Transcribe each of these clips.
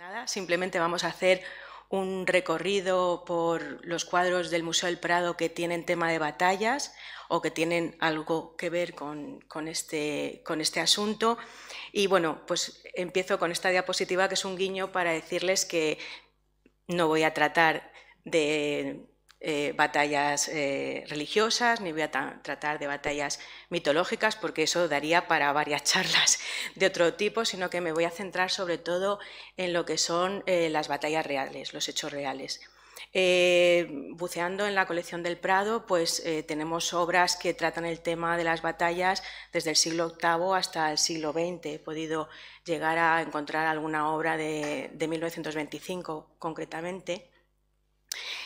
Nada, simplemente vamos a hacer un recorrido por los cuadros del Museo del Prado que tienen tema de batallas o que tienen algo que ver con, este, con este asunto. Y bueno, pues empiezo con esta diapositiva que es un guiño para decirles que no voy a tratar de eh, batallas eh, religiosas, ni voy a tratar de batallas mitológicas, porque eso daría para varias charlas de otro tipo, sino que me voy a centrar sobre todo en lo que son eh, las batallas reales, los hechos reales. buceando en la colección del Prado, pues tenemos obras que tratan el tema de las batallas desde el siglo VIII hasta el siglo XX. He podido llegar a encontrar alguna obra de 1925 concretamente.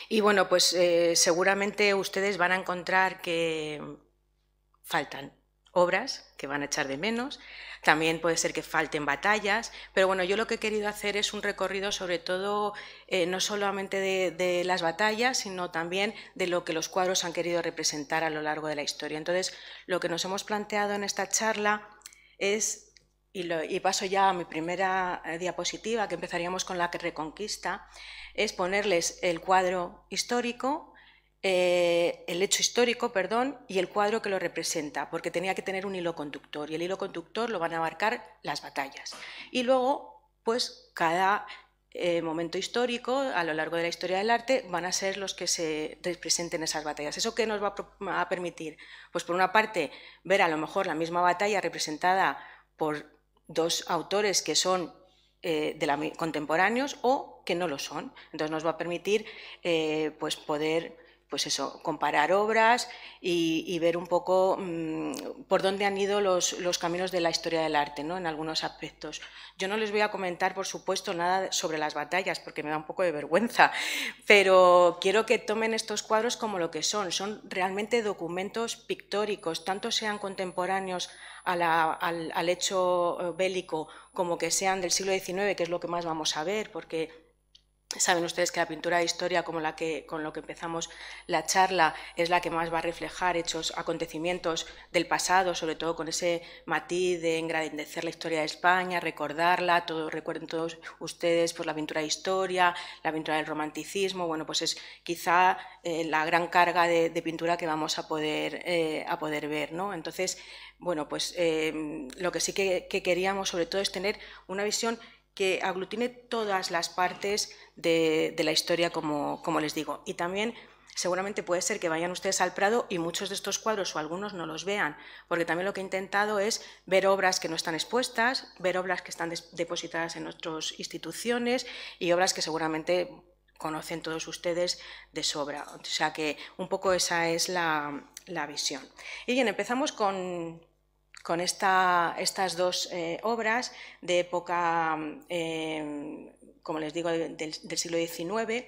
Y bueno, pues eh, seguramente ustedes van a encontrar que faltan obras que van a echar de menos, también puede ser que falten batallas, pero bueno, yo lo que he querido hacer es un recorrido sobre todo eh, no solamente de, las batallas, sino también de lo que los cuadros han querido representar a lo largo de la historia. Entonces, lo que nos hemos planteado en esta charla es, y, paso ya a mi primera eh, diapositiva, que empezaríamos con la reconquista, es ponerles el cuadro histórico, eh, el hecho histórico, perdón, y el cuadro que lo representa, porque tenía que tener un hilo conductor y el hilo conductor lo van a abarcar las batallas. Y luego, pues cada eh, momento histórico a lo largo de la historia del arte van a ser los que se representen esas batallas. ¿Eso qué nos va a permitir? Pues por una parte, ver a lo mejor la misma batalla representada por dos autores que son eh, de la, contemporáneos o que no lo son. Entonces nos va a permitir eh, pues poder pues eso, comparar obras y, ver un poco mm, por dónde han ido los, caminos de la historia del arte, ¿no? En algunos aspectos. Yo no les voy a comentar, por supuesto, nada sobre las batallas, porque me da un poco de vergüenza, pero quiero que tomen estos cuadros como lo que son. Son realmente documentos pictóricos, tanto sean contemporáneos al, al hecho eh, bélico como que sean del siglo XIX, que es lo que más vamos a ver, porque Saben ustedes que la pintura de historia, como la que con lo que empezamos la charla, es la que más va a reflejar hechos, acontecimientos del pasado, sobre todo con ese matiz de engrandecer la historia de España, recordarla. todo recuerden todos ustedes por pues, la pintura de historia, la pintura del romanticismo. Bueno, pues es quizá eh, la gran carga de, pintura que vamos a poder eh, a poder ver, Entonces, bueno, pues eh, lo que sí que queríamos sobre todo es tener una visión que aglutine todas las partes de, la historia, como, les digo. Y también seguramente puede ser que vayan ustedes al Prado y muchos de estos cuadros o algunos no los vean, porque también lo que he intentado es ver obras que no están expuestas, ver obras que están depositadas en otras instituciones y obras que seguramente conocen todos ustedes de sobra. O sea que un poco esa es la, la visión. Y bien, empezamos con, con esta, estas dos eh, obras de época, eh, como les digo, del, del siglo XIX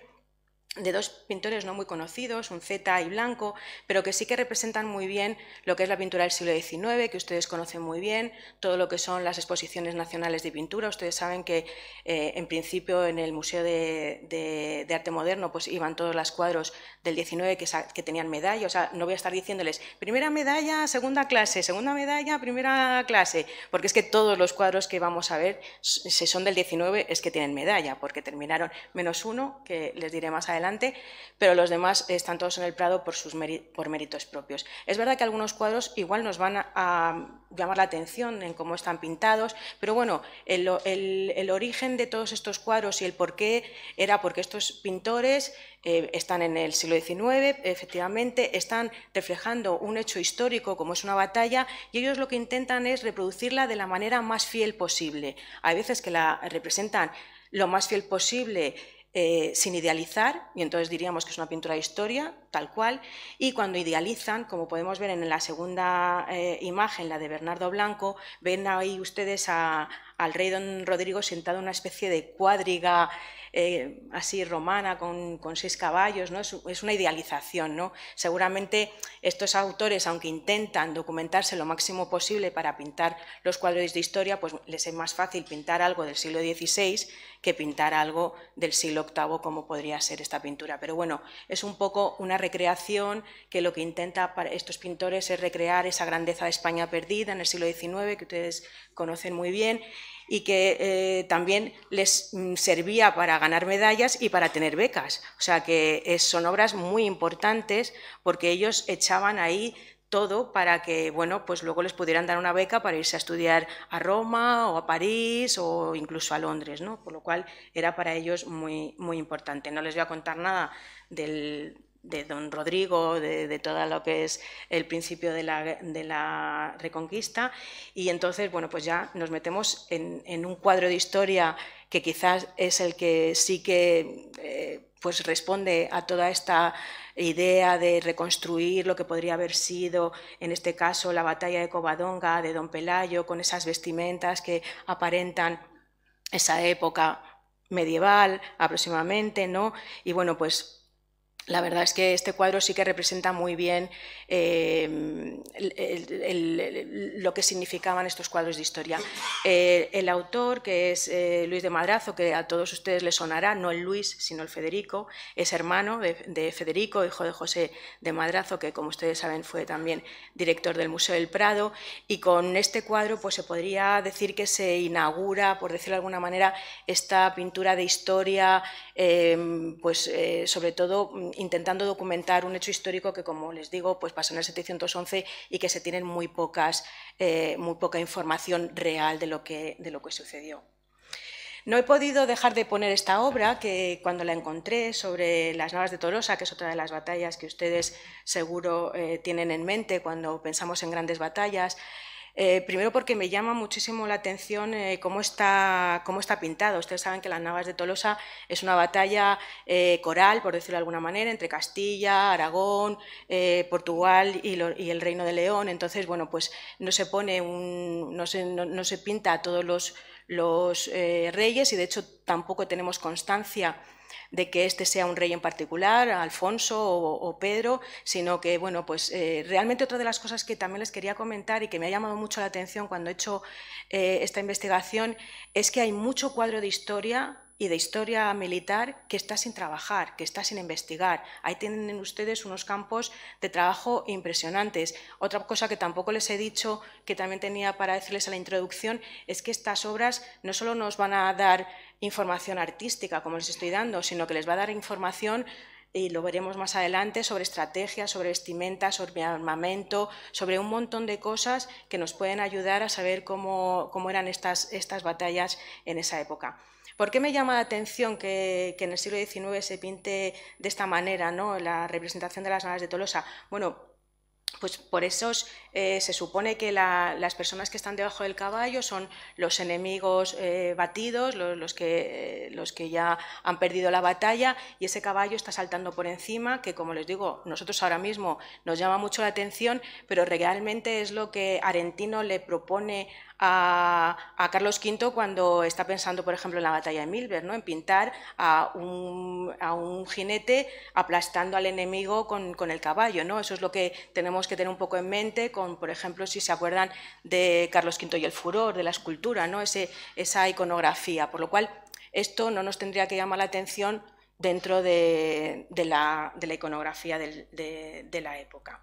de dos pintores no muy conocidos, un Z y Blanco, pero que sí que representan muy bien lo que es la pintura del siglo XIX, que ustedes conocen muy bien, todo lo que son las exposiciones nacionales de pintura. Ustedes saben que, eh, en principio, en el Museo de, Arte Moderno pues iban todos los cuadros del XIX que, que tenían medalla. O sea, no voy a estar diciéndoles primera medalla, segunda clase, segunda medalla, primera clase, porque es que todos los cuadros que vamos a ver, si son del XIX, es que tienen medalla, porque terminaron menos uno, que les diré más adelante pero los demás están todos en el Prado por, sus por méritos propios. Es verdad que algunos cuadros igual nos van a, llamar la atención en cómo están pintados, pero bueno, el, origen de todos estos cuadros y el porqué era porque estos pintores eh, están en el siglo XIX, efectivamente, están reflejando un hecho histórico como es una batalla y ellos lo que intentan es reproducirla de la manera más fiel posible. Hay veces que la representan lo más fiel posible eh, sin idealizar, y entonces diríamos que es una pintura de historia, tal cual, y cuando idealizan, como podemos ver en la segunda eh, imagen, la de Bernardo Blanco, ven ahí ustedes al rey don Rodrigo sentado en una especie de cuadriga eh, así romana con, seis caballos, ¿no? es, es una idealización. ¿no? Seguramente estos autores, aunque intentan documentarse lo máximo posible para pintar los cuadros de historia, pues les es más fácil pintar algo del siglo XVI que pintar algo del siglo VIII como podría ser esta pintura. Pero bueno, es un poco una que lo que intenta para estos pintores es recrear esa grandeza de España perdida en el siglo XIX, que ustedes conocen muy bien, y que eh, también les mm, servía para ganar medallas y para tener becas. O sea que eh, son obras muy importantes porque ellos echaban ahí todo para que, bueno, pues luego les pudieran dar una beca para irse a estudiar a Roma o a París o incluso a Londres, ¿no? Por lo cual era para ellos muy, muy importante. No les voy a contar nada del, de don Rodrigo, de, todo lo que es el principio de la, Reconquista. Y entonces, bueno, pues ya nos metemos en, un cuadro de historia que quizás es el que sí que eh, pues responde a toda esta idea de reconstruir lo que podría haber sido, en este caso, la batalla de Covadonga, de Don Pelayo, con esas vestimentas que aparentan esa época medieval aproximadamente, ¿no? Y bueno, pues la verdad es que este cuadro sí que representa muy bien eh, lo que significaban estos cuadros de historia. Eh, el autor, que es eh, Luis de Madrazo, que a todos ustedes les sonará, no el Luis, sino el Federico, es hermano de, Federico, hijo de José de Madrazo, que como ustedes saben fue también director del Museo del Prado. Y con este cuadro pues, se podría decir que se inaugura, por decirlo de alguna manera, esta pintura de historia, pues sobre todo intentando documentar un hecho histórico que, como les digo, pues pasó en el 711 y que se tienen muy, pocas, eh, muy poca información real de lo que, de lo que sucedió. No he podido dejar de poner esta obra, que cuando la encontré sobre las Navas de Torosa, que es otra de las batallas que ustedes seguro eh, tienen en mente cuando pensamos en grandes batallas, eh, primero porque me llama muchísimo la atención eh, cómo, está, pintado. Ustedes saben que las Navas de Tolosa es una batalla eh, coral, por decirlo de alguna manera, entre Castilla, Aragón, Portugal y, el Reino de León. Entonces, bueno, pues no se pone no se, pinta a todos los reyes y de hecho tampoco tenemos constancia de que este sea un rey en particular, Alfonso o, Pedro, sino que, bueno, pues eh, realmente otra de las cosas que también les quería comentar y que me ha llamado mucho la atención cuando he hecho eh, esta investigación es que hay mucho cuadro de historia y de historia militar que está sin trabajar, que está sin investigar. Ahí tienen ustedes unos campos de trabajo impresionantes. Otra cosa que tampoco les he dicho, que también tenía para decirles a la introducción, es que estas obras no solo nos van a dar información artística como les estoy dando, sino que les va a dar información y lo veremos más adelante, sobre estrategias, sobre vestimenta, sobre armamento, sobre un montón de cosas que nos pueden ayudar a saber cómo, cómo eran estas, estas, batallas en esa época. ¿Por qué me llama la atención que, en el siglo XIX se pinte de esta manera ¿no? la representación de las naves de Tolosa? Bueno, pues por esos eh, se supone que las personas que están debajo del caballo son los enemigos eh, batidos, los, que, eh, los que ya han perdido la batalla, y ese caballo está saltando por encima, que como les digo, nosotros ahora mismo nos llama mucho la atención, pero realmente es lo que Arentino le propone a, Carlos V cuando está pensando, por ejemplo, en la batalla de Milver, ¿no? en pintar a un, jinete aplastando al enemigo con, con, el caballo. ¿no? Eso es lo que tenemos que tener un poco en mente por ejemplo, si se acuerdan de Carlos V y el furor, de la escultura, ¿no? Ese, esa iconografía, por lo cual esto no nos tendría que llamar la atención dentro de, la, iconografía de, la época.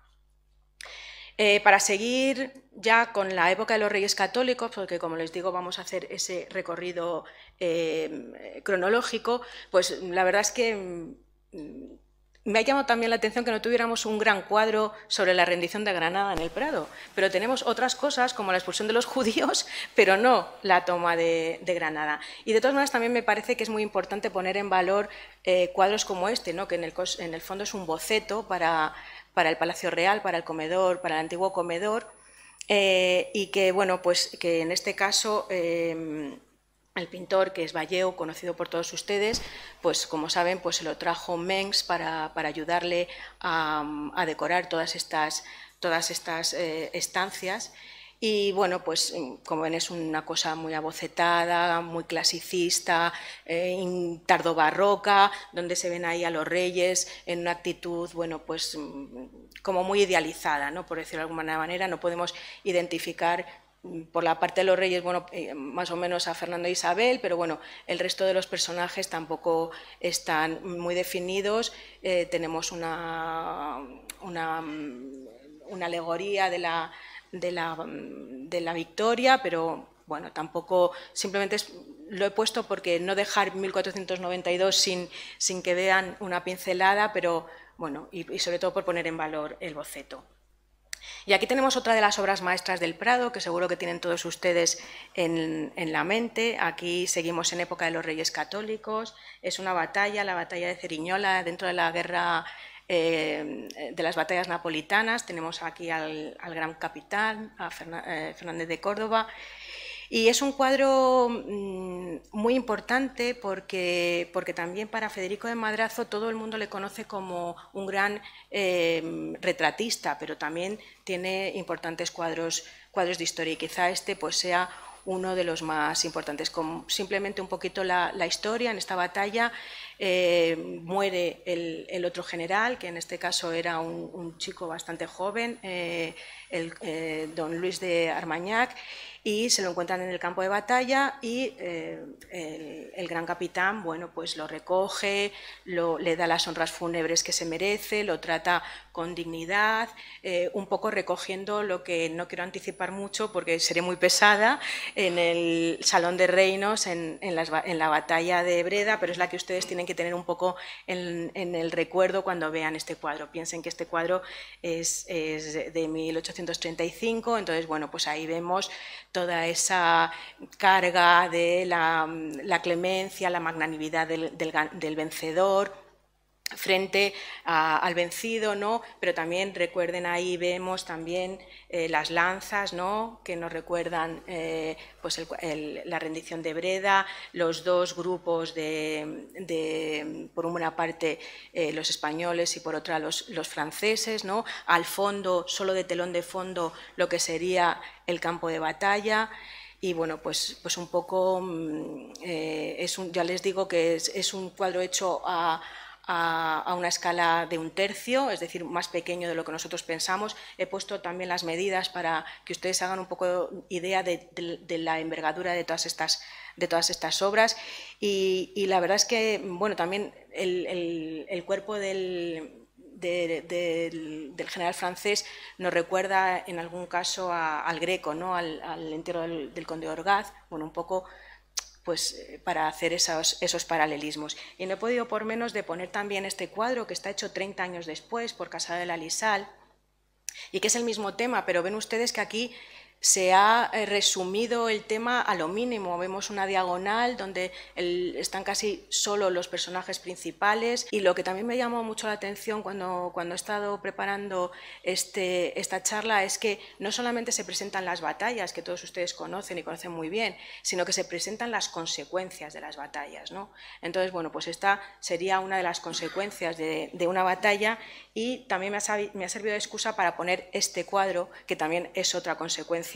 Eh, para seguir ya con la época de los Reyes Católicos, porque como les digo vamos a hacer ese recorrido eh, cronológico, pues la verdad es que mm, me ha llamado también la atención que no tuviéramos un gran cuadro sobre la rendición de Granada en el Prado, pero tenemos otras cosas como la expulsión de los judíos, pero no la toma de, Granada. Y de todas maneras también me parece que es muy importante poner en valor eh, cuadros como este, ¿no? que en el, fondo es un boceto para, el Palacio Real, para el comedor, para el antiguo comedor, eh, y que, bueno, pues que en este caso... Eh, el pintor que es Vallejo, conocido por todos ustedes, pues como saben, pues se lo trajo Mengs para, ayudarle a, decorar todas estas, todas estas eh, estancias. Y bueno, pues como ven es una cosa muy abocetada, muy clasicista, eh, tardobarroca, donde se ven ahí a los reyes en una actitud, bueno, pues como muy idealizada, ¿no? por decirlo de alguna manera, no podemos identificar por la parte de los reyes, bueno, eh, más o menos a Fernando e Isabel, pero bueno, el resto de los personajes tampoco están muy definidos. Eh, tenemos una, una, alegoría de la, de, la, victoria, pero bueno, tampoco, simplemente lo he puesto porque no dejar 1492 sin, sin que vean una pincelada, pero bueno, y sobre todo por poner en valor el boceto. Y aquí tenemos otra de las obras maestras del Prado, que seguro que tienen todos ustedes en, la mente. Aquí seguimos en época de los Reyes Católicos. Es una batalla, la batalla de Ceriñola, dentro de la guerra eh, de las batallas napolitanas. Tenemos aquí al, al gran capitán, a eh, Fernández de Córdoba, y es un cuadro mm, muy importante porque, porque también para Federico de Madrazo todo el mundo le conoce como un gran eh, retratista, pero también tiene importantes cuadros, cuadros de historia y quizá este pues, sea uno de los más importantes. Con simplemente un poquito la, historia, en esta batalla eh, muere el, otro general, que en este caso era un, chico bastante joven, eh, el, don Luis de Armañac, y se lo encuentran en el campo de batalla y eh, el, gran capitán bueno, pues lo recoge, lo, le da las honras fúnebres que se merece, lo trata con dignidad, eh, un poco recogiendo lo que no quiero anticipar mucho porque seré muy pesada, en el Salón de Reinos, en, la batalla de Breda, pero es la que ustedes tienen que tener un poco en, el recuerdo cuando vean este cuadro. Piensen que este cuadro es, de 1835, entonces, bueno, pues ahí vemos toda esa carga de la, clemencia, la magnanimidad del vencedor, frente al vencido, ¿no? Pero también recuerden ahí vemos también eh, las lanzas, ¿no? Que nos recuerdan eh, pues la rendición de Breda, los dos grupos de, por una parte eh, los españoles y por otra los, los franceses, ¿no? Al fondo, solo de telón de fondo, lo que sería el campo de batalla y bueno, pues, pues un poco, mm, es un, ya les digo que es un cuadro hecho a, a, una escala de un tercio, es decir, más pequeño de lo que nosotros pensamos. He puesto también las medidas para que ustedes hagan un poco idea de, la envergadura de todas estas, de todas estas obras. Y, la verdad es que, bueno, también el, cuerpo del, general francés nos recuerda en algún caso al Greco, ¿no? al, entero del, del, conde Orgaz, bueno, un poco pues, eh, para hacer esos, esos paralelismos. Y no he podido por menos de poner también este cuadro que está hecho 30 años después por Casado de la Lisal, y que es el mismo tema, pero ven ustedes que aquí se ha eh, resumido el tema a lo mínimo. Vemos una diagonal donde están casi solo los personajes principales y lo que también me llamó mucho la atención cuando, cuando he estado preparando este, esta charla es que no solamente se presentan las batallas que todos ustedes conocen y conocen muy bien, sino que se presentan las consecuencias de las batallas. ¿no? Entonces, bueno, pues esta sería una de las consecuencias de, una batalla y también me ha, me ha servido de excusa para poner este cuadro, que también es otra consecuencia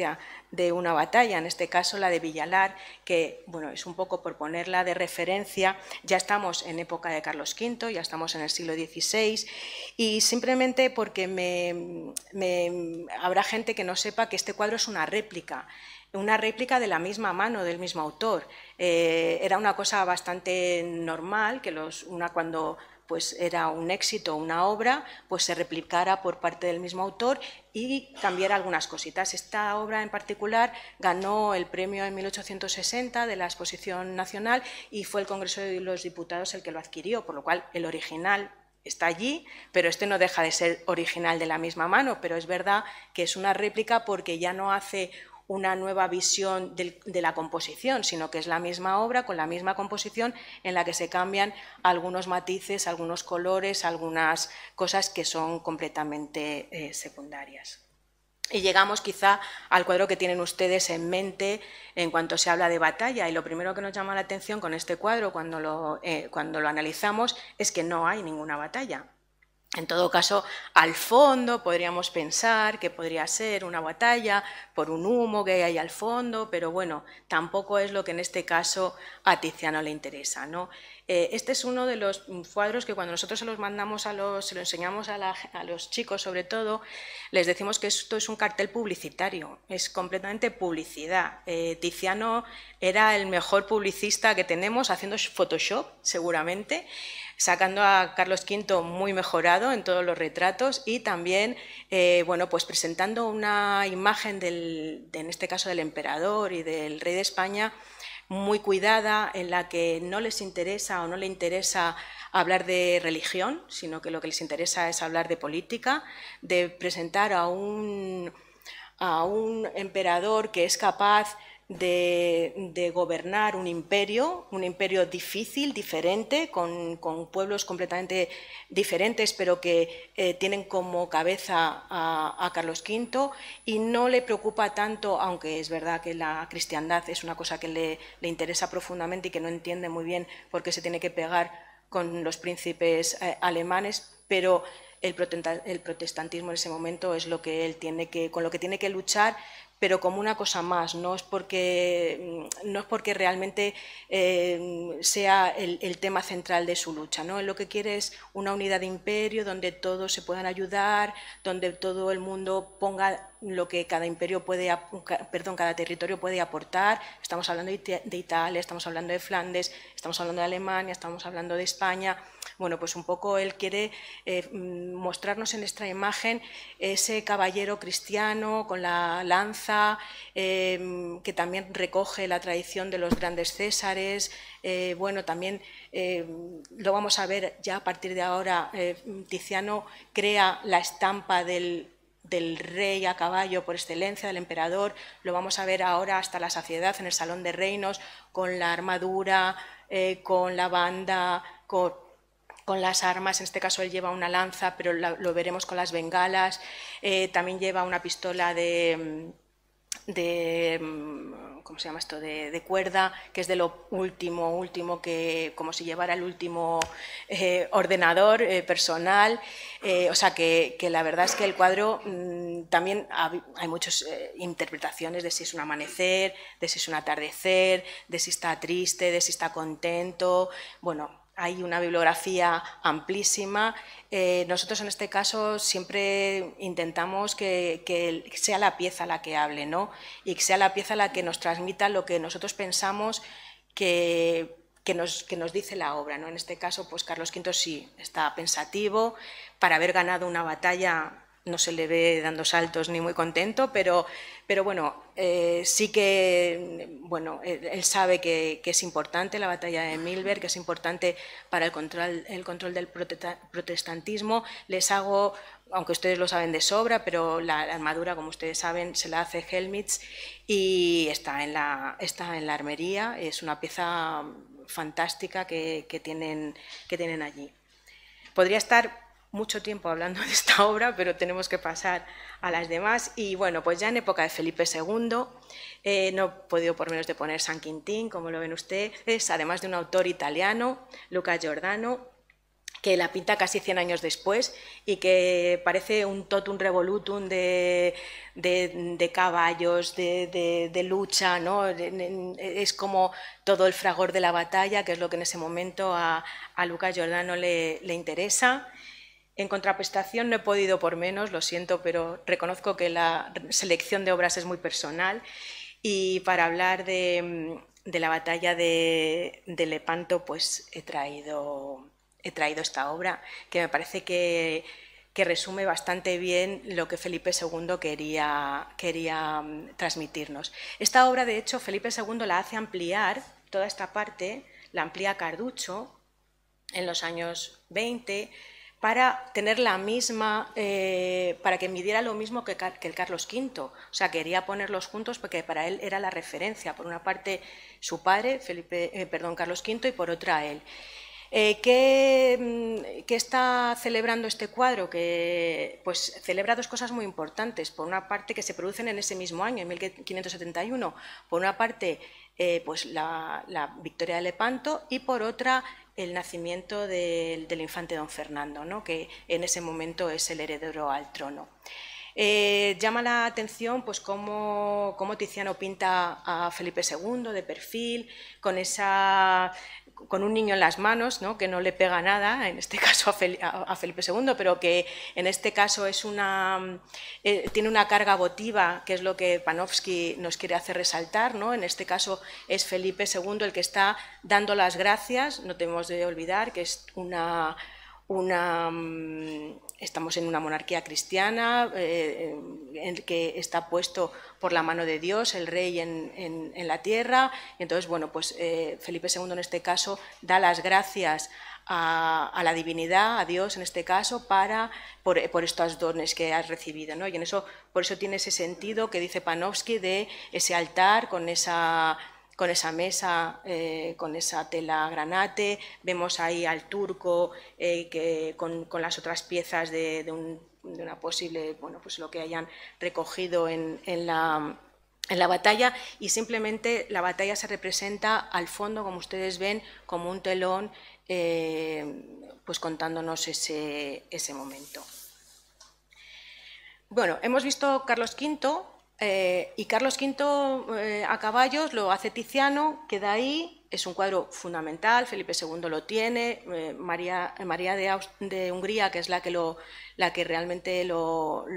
de una batalla, en este caso la de Villalar, que bueno, es un poco por ponerla de referencia, ya estamos en época de Carlos V, ya estamos en el siglo XVI, y simplemente porque me, habrá gente que no sepa que este cuadro es una réplica, una réplica de la misma mano, del mismo autor. Eh, era una cosa bastante normal que los, una cuando pues era un éxito una obra, pues se replicara por parte del mismo autor y cambiara algunas cositas. Esta obra en particular ganó el premio en 1860 de la Exposición Nacional y fue el Congreso de los Diputados el que lo adquirió, por lo cual el original está allí, pero este no deja de ser original de la misma mano, pero es verdad que es una réplica porque ya no hace una nueva visión de la composición, sino que es la misma obra con la misma composición en la que se cambian algunos matices, algunos colores, algunas cosas que son completamente eh, secundarias. Y llegamos quizá al cuadro que tienen ustedes en mente en cuanto se habla de batalla. Y lo primero que nos llama la atención con este cuadro, cuando lo, eh, cuando lo analizamos, es que no hay ninguna batalla. En todo caso, al fondo podríamos pensar que podría ser una batalla por un humo que hay al fondo, pero bueno, tampoco es lo que en este caso a Tiziano le interesa. ¿no? Eh, este es uno de los cuadros que cuando nosotros se los mandamos a los, lo enseñamos a, los chicos sobre todo, les decimos que esto es un cartel publicitario, es completamente publicidad. Eh, Tiziano era el mejor publicista que tenemos haciendo Photoshop, seguramente sacando a Carlos V muy mejorado en todos los retratos y también eh, bueno, pues presentando una imagen, en este caso del emperador y del rey de España, muy cuidada, en la que no les interesa o no le interesa hablar de religión, sino que lo que les interesa es hablar de política, de presentar a un, a un emperador que es capaz de, gobernar un imperio, un imperio difícil, diferente, con, pueblos completamente diferentes, pero que eh, tienen como cabeza a, Carlos V y no le preocupa tanto, aunque es verdad que la cristiandad es una cosa que le, interesa profundamente y que no entiende muy bien por qué se tiene que pegar con los príncipes eh, alemanes, pero el protestantismo en ese momento es lo que él tiene que, con lo que tiene que luchar pero como una cosa más, no es porque, mm, no es porque realmente eh, sea el, tema central de su lucha. ¿no? lo que quiere es una unidad de imperio donde todos se puedan ayudar, donde todo el mundo ponga lo que cada imperio puede, perdón, cada territorio puede aportar. Estamos hablando de Italia, estamos hablando de Flandes, estamos hablando de Alemania, estamos hablando de España. Bueno, pues un poco él quiere eh, mm, mostrarnos en esta imagen ese caballero cristiano con la lanza, eh, mm, que también recoge la tradición de los grandes césares. Eh, bueno, también mm, lo vamos a ver ya a partir de ahora. Tiziano crea la estampa del rey a caballo por excelencia, del emperador, lo vamos a ver ahora hasta la saciedad en el Salón de Reinos, con la armadura, con la banda, con con las armas, en este caso él lleva una lanza, pero lo veremos con las bengalas, eh, también lleva una pistola de, mm, de mm, ¿cómo se llama esto?, de, cuerda, que es de lo último, último, que como si llevara el último eh, ordenador eh, personal. o sea, que, la verdad es que el cuadro mm, también hay muchas interpretaciones de si es un amanecer, de si es un atardecer, de si está triste, de si está contento. Bueno, hay una bibliografía amplísima. Eh, nosotros en este caso siempre intentamos que, sea la pieza la que hable, ¿no? Y que sea la pieza la que nos transmita lo que nosotros pensamos que, nos, que nos dice la obra, ¿no? En este caso, pues Carlos V sí está pensativo, para haber ganado una batalla no se le ve dando saltos ni muy contento, pero, pero bueno, eh, sí que bueno, él, sabe que, es importante la batalla de Milberg, que es importante para el control, el control del protestantismo. Les hago, aunque ustedes lo saben de sobra, pero la, armadura, como ustedes saben, se la hace Helmitz y está en la, está en la armería. Es una pieza fantástica que, tienen, que tienen allí. Podría estar mucho tiempo hablando de esta obra, pero tenemos que pasar a las demás. Y bueno, pues ya en época de Felipe II, eh, no he podido por menos de poner San Quintín, como lo ven ustedes, además de un autor italiano, Luca Giordano, que la pinta casi 100 años después y que parece un totum revolutum de, de, de caballos, de, de, lucha, ¿no? es como todo el fragor de la batalla, que es lo que en ese momento a, a Luca Giordano le, le interesa. En contraprestación no he podido por menos, lo siento, pero reconozco que la selección de obras es muy personal y para hablar de, mm, la batalla de, Lepanto pues he traído, esta obra que me parece que, resume bastante bien lo que Felipe II quería, quería mm, transmitirnos. Esta obra, de hecho, Felipe II la hace ampliar, toda esta parte la amplía Carducho en los años 20 para tener la misma, eh, para que midiera lo mismo que, el Carlos V. O sea, quería ponerlos juntos porque para él era la referencia, por una parte su padre, Felipe, eh, perdón, Carlos V, y por otra él. Eh, mm, ¿qué, está celebrando este cuadro? Que pues celebra dos cosas muy importantes. Por una parte, que se producen en ese mismo año, en 1571. Por una parte, pues la, la, victoria de Lepanto y por otra el nacimiento del, infante don Fernando, ¿no? que en ese momento es el heredero al trono. Eh, llama la atención pues cómo, Tiziano pinta a Felipe II de perfil, con esa con un niño en las manos, ¿no? que no le pega nada, en este caso a, Felipe II, pero que en este caso es una, eh, tiene una carga votiva, que es lo que Panofsky nos quiere hacer resaltar. En este caso es Felipe II el que está dando las gracias, no tenemos de olvidar que es una una, mm, estamos en una monarquía cristiana eh, en que está puesto por la mano de Dios el rey en, en, la tierra. Y entonces, bueno, pues eh, Felipe II en este caso da las gracias a, la divinidad, a Dios en este caso, para, por, estos dones que has recibido. ¿no? Y en eso, por eso tiene ese sentido que dice Panofsky de ese altar con esa con esa mesa, eh, con esa tela granate, vemos ahí al turco eh, que con, las otras piezas de, una posible, bueno, pues lo que hayan recogido en, la batalla y simplemente la batalla se representa al fondo, como ustedes ven, como un telón, eh, pues contándonos ese, ese momento. Bueno, hemos visto Carlos V, eh, y Carlos V eh, a caballos lo hace Tiziano, queda ahí es un cuadro fundamental, Felipe II lo tiene, eh, María, María de, Hungría, que es la que, lo, la que realmente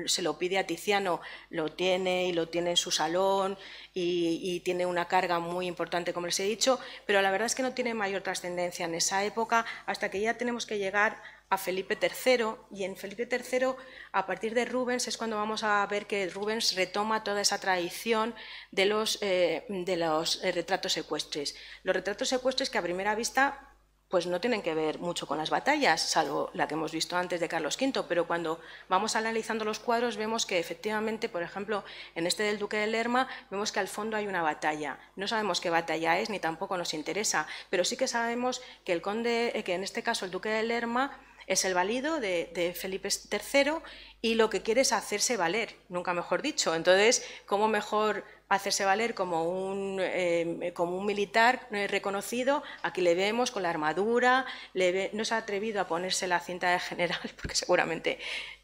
se lo pide a Tiziano, lo tiene y lo tiene en su salón y, y tiene una carga muy importante, como les he dicho, pero la verdad es que no tiene mayor trascendencia en esa época hasta que ya tenemos que llegar a Felipe III y en Felipe III, a partir de Rubens, es cuando vamos a ver que Rubens retoma toda esa tradición de los, eh, de los eh, retratos secuestres. Los retratos secuestres que a primera vista pues no tienen que ver mucho con las batallas, salvo la que hemos visto antes de Carlos V, pero cuando vamos analizando los cuadros vemos que efectivamente, por ejemplo, en este del Duque de Lerma, vemos que al fondo hay una batalla. No sabemos qué batalla es ni tampoco nos interesa, pero sí que sabemos que el conde, eh, que en este caso el Duque de Lerma, es el valido de, Felipe III y lo que quiere es hacerse valer, nunca mejor dicho. Entonces, ¿cómo mejor hacerse valer como un, eh, militar reconocido? Aquí le vemos con la armadura, no se ha atrevido a ponerse la cinta de general porque seguramente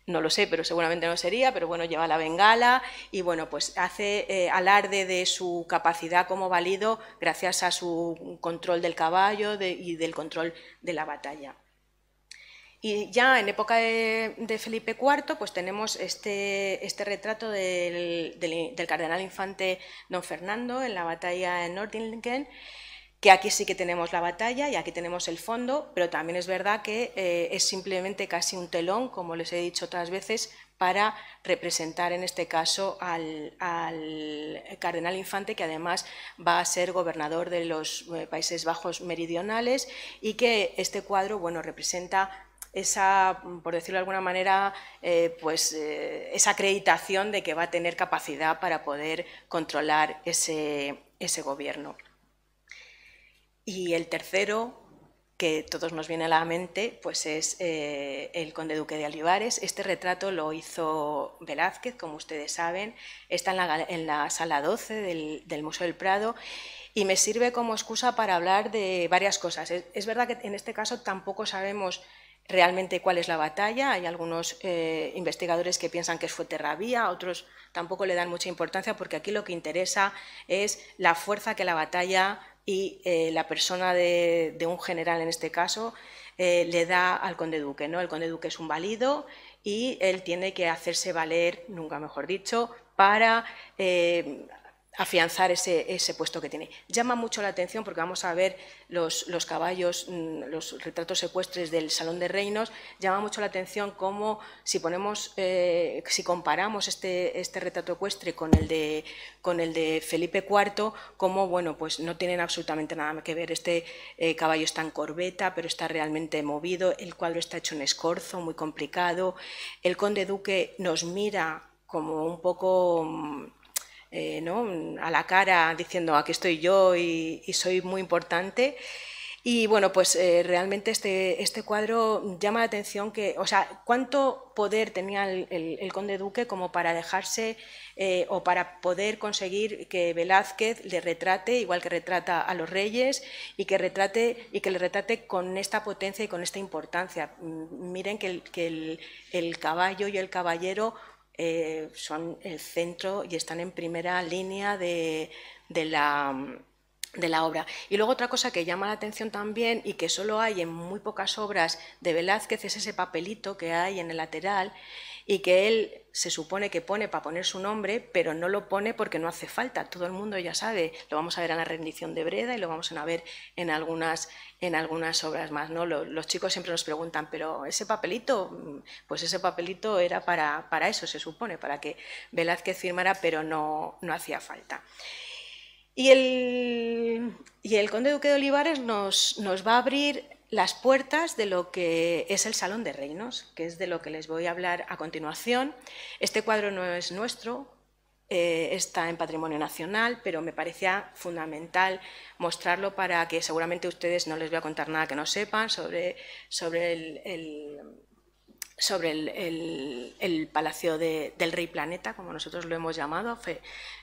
no lo sé, pero seguramente no sería, pero bueno, lleva la bengala y bueno, pues hace eh, alarde de su capacidad como valido gracias a su control del caballo y del control de la batalla. Y ya en época de, Felipe IV, pues tenemos este, este retrato del, cardenal infante don Fernando en la batalla en Nordingen, que aquí sí que tenemos la batalla y aquí tenemos el fondo, pero también es verdad que eh, es simplemente casi un telón, como les he dicho otras veces, para representar en este caso al, al, cardenal infante, que además va a ser gobernador de los eh, Países Bajos Meridionales y que este cuadro bueno, representa esa, por decirlo de alguna manera, eh, pues eh, esa acreditación de que va a tener capacidad para poder controlar ese, gobierno. Y el tercero, que todos nos viene a la mente, pues es eh, el conde duque de Olivares. Este retrato lo hizo Velázquez, como ustedes saben, está en la, sala 12 del, Museo del Prado y me sirve como excusa para hablar de varias cosas. es verdad que en este caso tampoco sabemos realmente cuál es la batalla. Hay algunos eh, investigadores que piensan que es Fuenterrabía, otros tampoco le dan mucha importancia porque aquí lo que interesa es la fuerza que la batalla y eh, la persona de, un general, en este caso, eh, le da al conde duque. ¿no? El conde duque es un válido y él tiene que hacerse valer, nunca mejor dicho, para afianzar ese, ese, puesto que tiene. Llama mucho la atención porque vamos a ver los, los, caballos, mm, los retratos secuestres del Salón de Reinos, llama mucho la atención cómo si ponemos, eh, si comparamos este, este retrato ecuestre con el, de, con el de Felipe IV, cómo, bueno, pues no tienen absolutamente nada que ver. Este eh, caballo está en corbeta, pero está realmente movido, el cuadro está hecho en escorzo, muy complicado. El conde duque nos mira como un poco mm, eh, ¿no? a la cara diciendo aquí estoy yo y, soy muy importante. Y bueno, pues eh, realmente este, este cuadro llama la atención que, o sea, cuánto poder tenía el, conde duque como para dejarse eh, o para poder conseguir que Velázquez le retrate igual que retrata a los reyes y que, retrate, y que le retrate con esta potencia y con esta importancia. Mm, miren que el, que el caballo y el caballero eh, son el centro y están en primera línea de, la de la obra. Y luego otra cosa que llama la atención también y que solo hay en muy pocas obras de Velázquez es ese papelito que hay en el lateral y que él se supone que pone para poner su nombre, pero no lo pone porque no hace falta. Todo el mundo ya sabe, lo vamos a ver en la rendición de Breda y lo vamos a ver en algunas, en algunas obras más. ¿no? Los, chicos siempre nos preguntan, pero ese papelito, pues ese papelito era para, para eso, se supone, para que Velázquez firmara, pero no, no hacía falta. Y el, y el conde duque de Olivares nos, nos va a abrir las puertas de lo que es el Salón de Reinos, que es de lo que les voy a hablar a continuación. Este cuadro no es nuestro, eh, está en patrimonio nacional, pero me parecía fundamental mostrarlo para que seguramente ustedes no les voy a contar nada que no sepan sobre, sobre el, sobre el, palacio del rey planeta, como nosotros lo hemos llamado,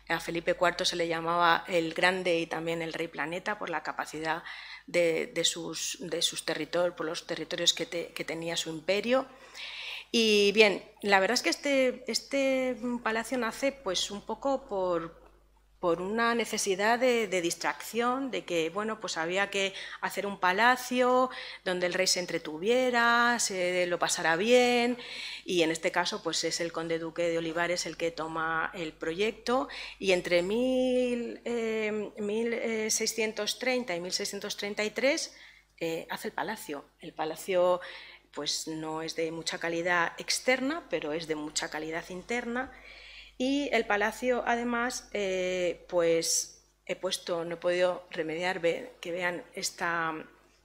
a Felipe IV se le llamaba el Grande y también el Rey Planeta por la capacidad de, sus, de sus territorios, por los territorios que, tenía su imperio. Y bien, la verdad es que este, este palacio nace pues un poco por, por una necesidad de, distracción, de que bueno, pues había que hacer un palacio donde el rey se entretuviera, se lo pasara bien, y en este caso, pues es el conde duque de Olivares el que toma el proyecto, y entre 1630 eh, eh, y 1633 eh, hace el palacio. El palacio pues no es de mucha calidad externa, pero es de mucha calidad interna y el palacio, además, eh, pues he puesto, no he podido remediar, que vean esta,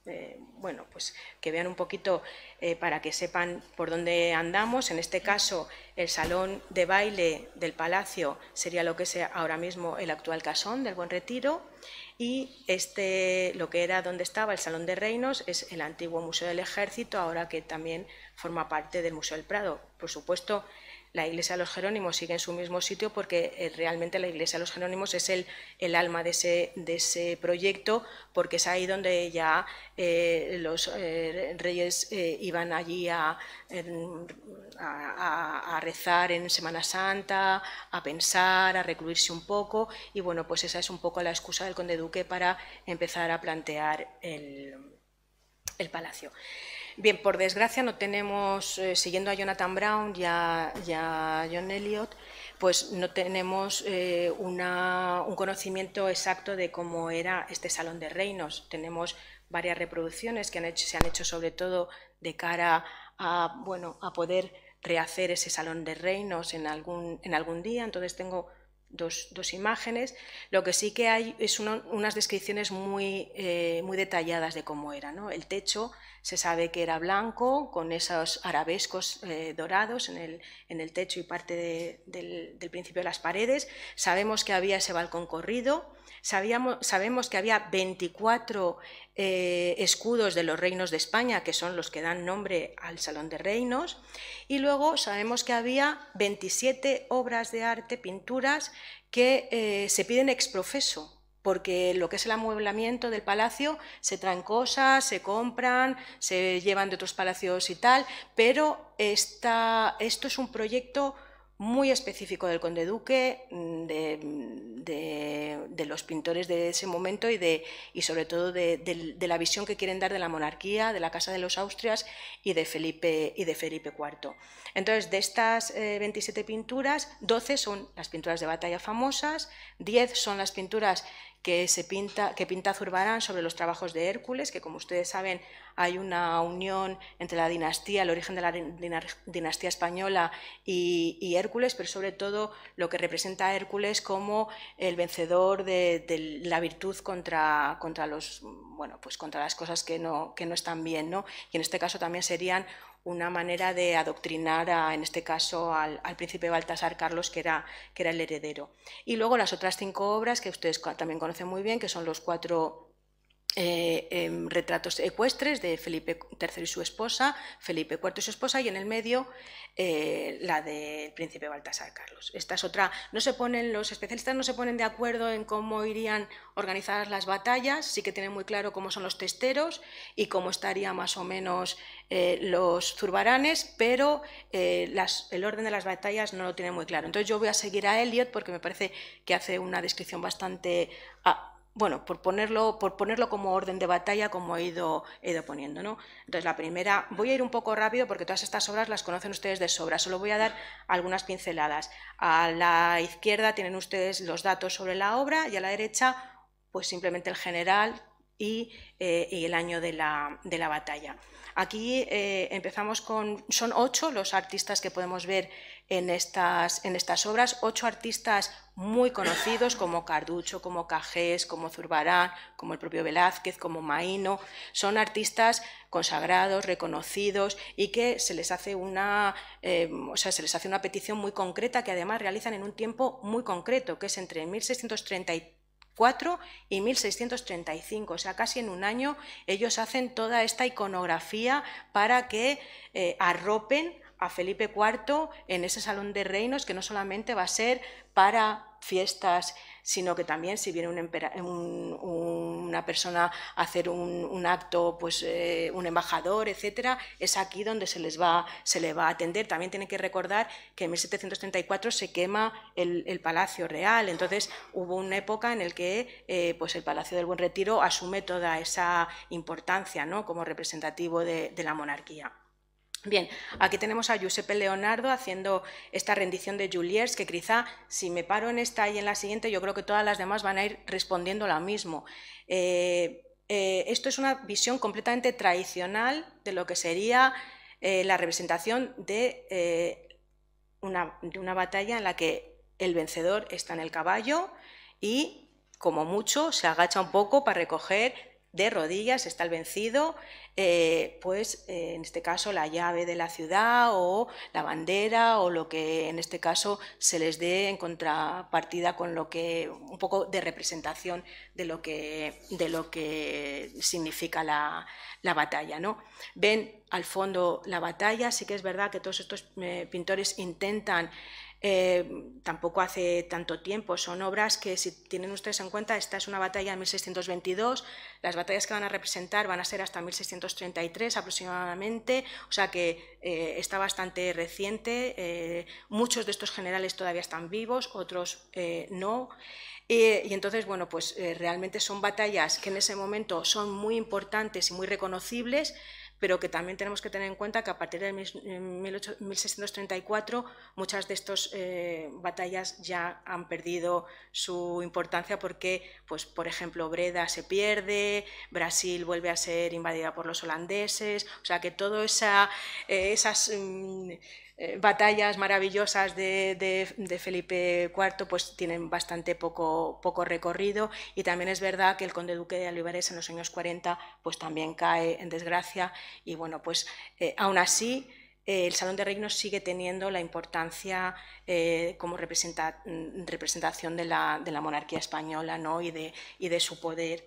eh, bueno, pues que vean un poquito eh, para que sepan por dónde andamos. En este caso, el salón de baile del palacio sería lo que es ahora mismo el actual casón del Buen Retiro y este, lo que era donde estaba el salón de reinos es el antiguo Museo del Ejército, ahora que también forma parte del Museo del Prado. Por supuesto, la Iglesia de los Jerónimos sigue en su mismo sitio porque eh, realmente la Iglesia de los Jerónimos es el, alma de ese, proyecto, porque es ahí donde ya eh, los eh, reyes iban allí a, rezar en Semana Santa, a pensar, a recluirse un poco, y bueno, pues esa es un poco la excusa del conde duque para empezar a plantear el palacio. Bien, por desgracia no tenemos, eh, siguiendo a Jonathan Brown y a, John Elliot, pues no tenemos eh, un conocimiento exacto de cómo era este Salón de Reinos. Tenemos varias reproducciones que se han hecho sobre todo de cara a, bueno, a poder rehacer ese Salón de Reinos en algún, en algún día. Entonces tengo dos, imágenes. Lo que sí que hay es unas descripciones muy, eh, muy detalladas de cómo era. El techo se sabe que era blanco, con esos arabescos eh, dorados en el, techo y parte del, principio de las paredes. Sabemos que había ese balcón corrido. Sabíamos, sabemos que había 24 eh, escudos de los reinos de España, que son los que dan nombre al Salón de Reinos, y luego sabemos que había 27 obras de arte, pinturas, que eh, se piden exprofeso, porque lo que es el amueblamiento del palacio se traen cosas, se compran, se llevan de otros palacios y tal, pero esto es un proyecto muy específico del conde duque, mm, mm, de, los pintores de ese momento y, de, y sobre todo de, la visión que quieren dar de la monarquía, de la Casa de los Austrias y de Felipe, y de Felipe IV. Entonces, de estas 27 eh, pinturas, 12 son las pinturas de batalla famosas, 10 son las pinturas que, se pinta, que pinta Zurbarán sobre los trabajos de Hércules, que como ustedes saben hay una unión entre la dinastía, el origen de la dinastía española y, Hércules, pero sobre todo lo que representa a Hércules como el vencedor de, la virtud contra, contra, los, bueno, pues contra las cosas que no, que no están bien. ¿no? Y en este caso también serían una manera de adoctrinar, a, en este caso, al, príncipe Baltasar Carlos, que era, que era el heredero. Y luego las otras cinco obras que ustedes también conocen muy bien, que son los cuatro eh, em, retratos ecuestres de Felipe III y su esposa, Felipe IV y su esposa, y en el medio eh, la del príncipe Baltasar Carlos. Esta es otra. No se ponen, los especialistas no se ponen de acuerdo en cómo irían organizadas las batallas, sí que tienen muy claro cómo son los testeros y cómo estarían más o menos eh, los zurbaranes, pero el orden de las batallas no lo tienen muy claro. Entonces yo voy a seguir a Elliot porque me parece que hace una descripción bastante bueno, por ponerlo, por ponerlo como orden de batalla, como he ido, he poniendo. ¿no? Entonces, la primera, voy a ir un poco rápido porque todas estas obras las conocen ustedes de sobra, solo voy a dar algunas pinceladas. A la izquierda tienen ustedes los datos sobre la obra y a la derecha, pues simplemente el general y, eh, el año de la, de la batalla. Aquí eh, empezamos con, son ocho los artistas que podemos ver en estas, en estas obras, ocho artistas muy conocidos como Carducho, como Cajés, como Zurbarán, como el propio Velázquez, como Maíno, son artistas consagrados, reconocidos y que se les hace una, eh, o sea, se les hace una petición muy concreta que además realizan en un tiempo muy concreto, que es entre 1633 y 1635. O sea, casi en un año ellos hacen toda esta iconografía para que eh, arropen a Felipe IV en ese salón de reinos que no solamente va a ser para fiestas sino que también si viene una persona a hacer un, acto, pues eh, un embajador, etcétera, es aquí donde se les va, se le va a atender. También tiene que recordar que en 1734 se quema el, Palacio Real, entonces hubo una época en la que eh, pues el Palacio del Buen Retiro asume toda esa importancia ¿no? como representativo de la monarquía. Bien, aquí tenemos a Giuseppe Leonardo haciendo esta rendición de Juliers, que quizá si me paro en esta y en la siguiente, yo creo que todas las demás van a ir respondiendo lo mismo. Eh, eh, esto es una visión completamente tradicional de lo que sería eh, la representación de, de una batalla en la que el vencedor está en el caballo y, como mucho, se agacha un poco para recoger de rodillas está el vencido, eh, pues eh, en este caso la llave de la ciudad o la bandera o lo que en este caso se les dé en contrapartida con lo que un poco de representación de lo que, de lo que significa la, batalla. ¿no? Ven al fondo la batalla, sí que es verdad que todos estos eh, pintores intentan eh, tampoco hace tanto tiempo. Son obras que, si tienen ustedes en cuenta, esta es una batalla de 1622, las batallas que van a representar van a ser hasta 1633 aproximadamente, o sea que eh, está bastante reciente. Eh, muchos de estos generales todavía están vivos, otros no. y entonces, bueno, pues realmente son batallas que en ese momento son muy importantes y muy reconocibles, pero que también tenemos que tener en cuenta que a partir de 1634 eh, muchas de estas eh, batallas ya han perdido su importancia porque, pues, por ejemplo, Breda se pierde, Brasil vuelve a ser invadida por los holandeses, o sea que todo esa, eh, esas... Mm, eh, batallas maravillosas de, Felipe IV pues tienen bastante poco, recorrido y también es verdad que el conde duque de Olivares en los años 40 pues también cae en desgracia y bueno pues eh, aún así eh, el Salón de Reinos sigue teniendo la importancia como mm, representación de la, monarquía española ¿no? y, de, y de su poder.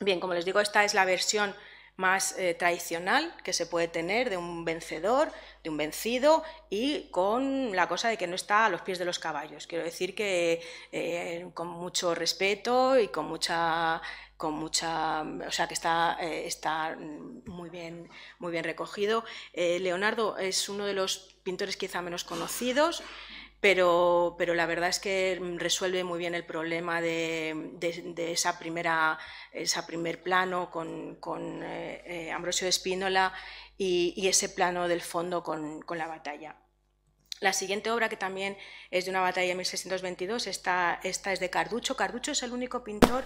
Bien, como les digo, esta es la versión más eh, tradicional que se puede tener de un vencedor, de un vencido y con la cosa de que no está a los pies de los caballos. Quiero decir que eh, con mucho respeto y con mucha con mucha, o sea que está, eh, está muy, bien, muy bien recogido. Leonardo es uno de los pintores quizá menos conocidos, pero, pero la verdad es que resuelve muy bien el problema de, de, esa primera, esa primer plano con, eh, eh, Ambrosio de Espínola y, ese plano del fondo con, la batalla. La siguiente obra, que también es de una batalla de 1622, esta, esta, es de Carducho. Carducho es el único pintor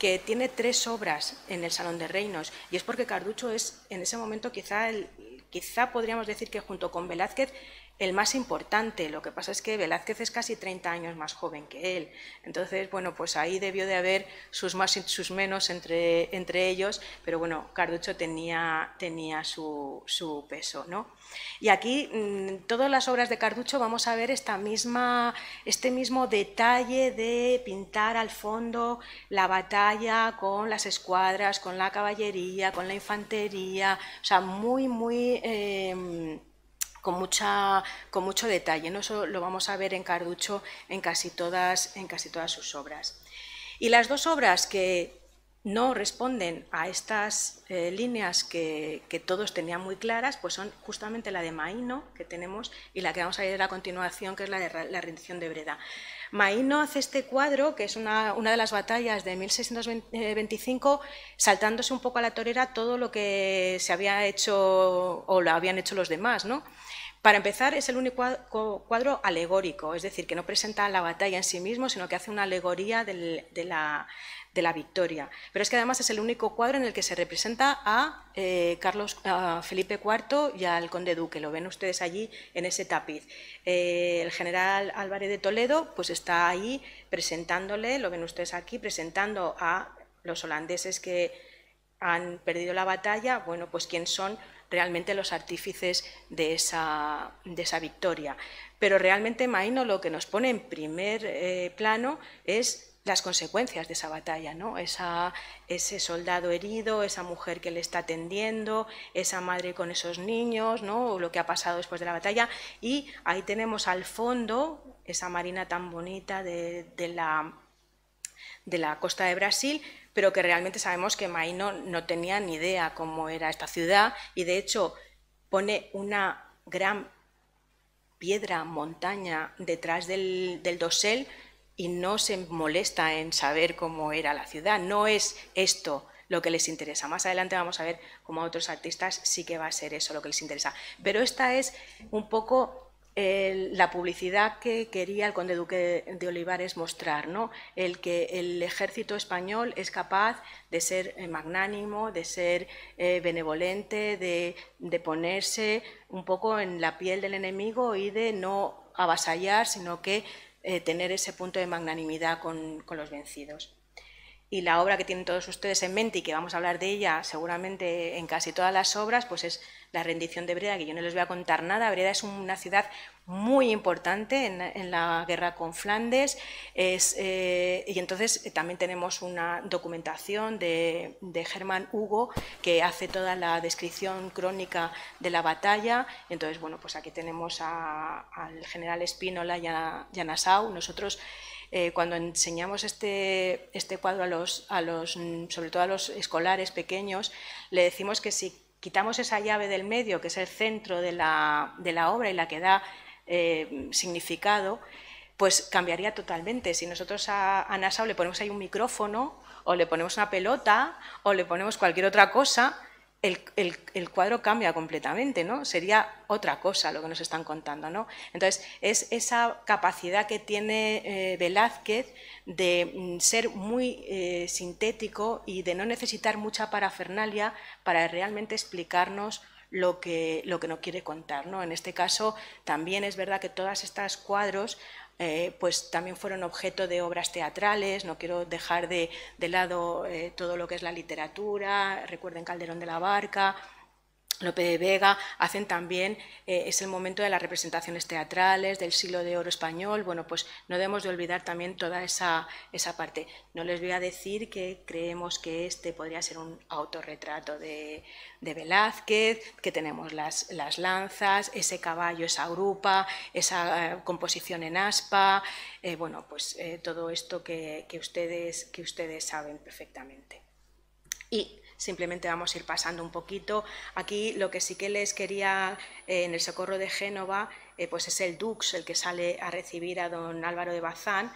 que tiene tres obras en el Salón de Reinos, y es porque Carducho es, en ese momento, quizá, quizá podríamos decir que junto con Velázquez el más importante. Lo que pasa es que Velázquez es casi 30 años más joven que él. Entonces, bueno, pues ahí debió de haber sus más y sus menos entre, entre ellos, pero bueno, Carducho tenía, tenía su, peso. ¿no? Y aquí, en mm, todas las obras de Carducho vamos a ver esta misma, este mismo detalle de pintar al fondo la batalla con las escuadras, con la caballería, con la infantería, o sea, muy, muy... Eh, con, mucha, con mucho detalle. ¿no? Eso lo vamos a ver en Carducho en casi todas, en casi todas sus obras. Y las dos obras que no responden a estas eh, líneas que, que, todos tenían muy claras, pues son justamente la de Maíno, que tenemos, y la que vamos a ver a continuación, que es la de la rendición de Breda. Maíno hace este cuadro, que es una, una, de las batallas de 1625, saltándose un poco a la torera todo lo que se había hecho o lo habían hecho los demás, ¿no? Para empezar, es el único cuadro alegórico, es decir, que no presenta la batalla en sí mismo, sino que hace una alegoría de, la, victoria. Pero es que además es el único cuadro en el que se representa a, eh, Carlos, Felipe IV y al conde duque. Lo ven ustedes allí en ese tapiz. Eh, el general Álvarez de Toledo pues está ahí presentándole, lo ven ustedes aquí, presentando a los holandeses que han perdido la batalla, bueno, pues quién son realmente los artífices de esa, de esa victoria. Pero realmente Maino lo que nos pone en primer eh, plano es las consecuencias de esa batalla, ¿no? ese soldado herido, esa mujer que le está atendiendo, esa madre con esos niños, ¿no? lo que ha pasado después de la batalla. Y ahí tenemos al fondo esa marina tan bonita la, de la costa de Brasil, pero que realmente sabemos que Maíno no tenía ni idea cómo era esta ciudad y de hecho pone una gran piedra, montaña detrás del, del dosel y no se molesta en saber cómo era la ciudad. No es esto lo que les interesa. Más adelante vamos a ver cómo a otros artistas sí que va a ser eso lo que les interesa. Pero esta es un poco la publicidad que quería el conde duque de, Olivares mostrar, ¿no? el que el ejército español es capaz de ser eh, magnánimo, de ser eh, benevolente, de, ponerse un poco en la piel del enemigo y de no avasallar, sino que eh, tener ese punto de magnanimidad con los vencidos y la obra que tienen todos ustedes en mente y que vamos a hablar de ella seguramente en casi todas las obras, pues es la rendición de Breda, que yo no les voy a contar nada. Breda es una ciudad muy importante en, la guerra con Flandes es, eh, y entonces eh, también tenemos una documentación de, Germán Hugo que hace toda la descripción crónica de la batalla. Entonces, bueno, pues aquí tenemos al general Espínola y a, Nassau. Eh, cuando enseñamos este, este cuadro a los, sobre todo a los escolares pequeños, le decimos que si quitamos esa llave del medio, que es el centro de la, obra y la que da eh, significado, pues cambiaría totalmente. Si nosotros a, a le ponemos ahí un micrófono, o le ponemos una pelota, o le ponemos cualquier otra cosa, el, cuadro cambia completamente, ¿no? Sería otra cosa lo que nos están contando, ¿no? Entonces, es esa capacidad que tiene eh, Velázquez de mm, ser muy eh, sintético y de no necesitar mucha parafernalia para realmente explicarnos lo que, lo que no quiere contar. En este caso, también es verdad que todas estas cuadros eh, pues también fueron objeto de obras teatrales, no quiero dejar de, lado eh, todo lo que es la literatura, recuerden Calderón de la Barca, Lope de Vega, hacen también, eh, es el momento de las representaciones teatrales, del siglo de oro español, bueno, pues no debemos de olvidar también toda esa, esa parte. No les voy a decir que creemos que este podría ser un autorretrato de, de Velázquez, que tenemos las, las, lanzas, ese caballo, esa grupa, esa eh, composición en aspa, eh, bueno, pues todo esto que, ustedes, que ustedes saben perfectamente. Y simplemente vamos a ir pasando un poquito. Aquí lo que sí que les quería eh, en el socorro de Génova, eh, pues es el Dux, el que sale a recibir a don Álvaro de Bazán,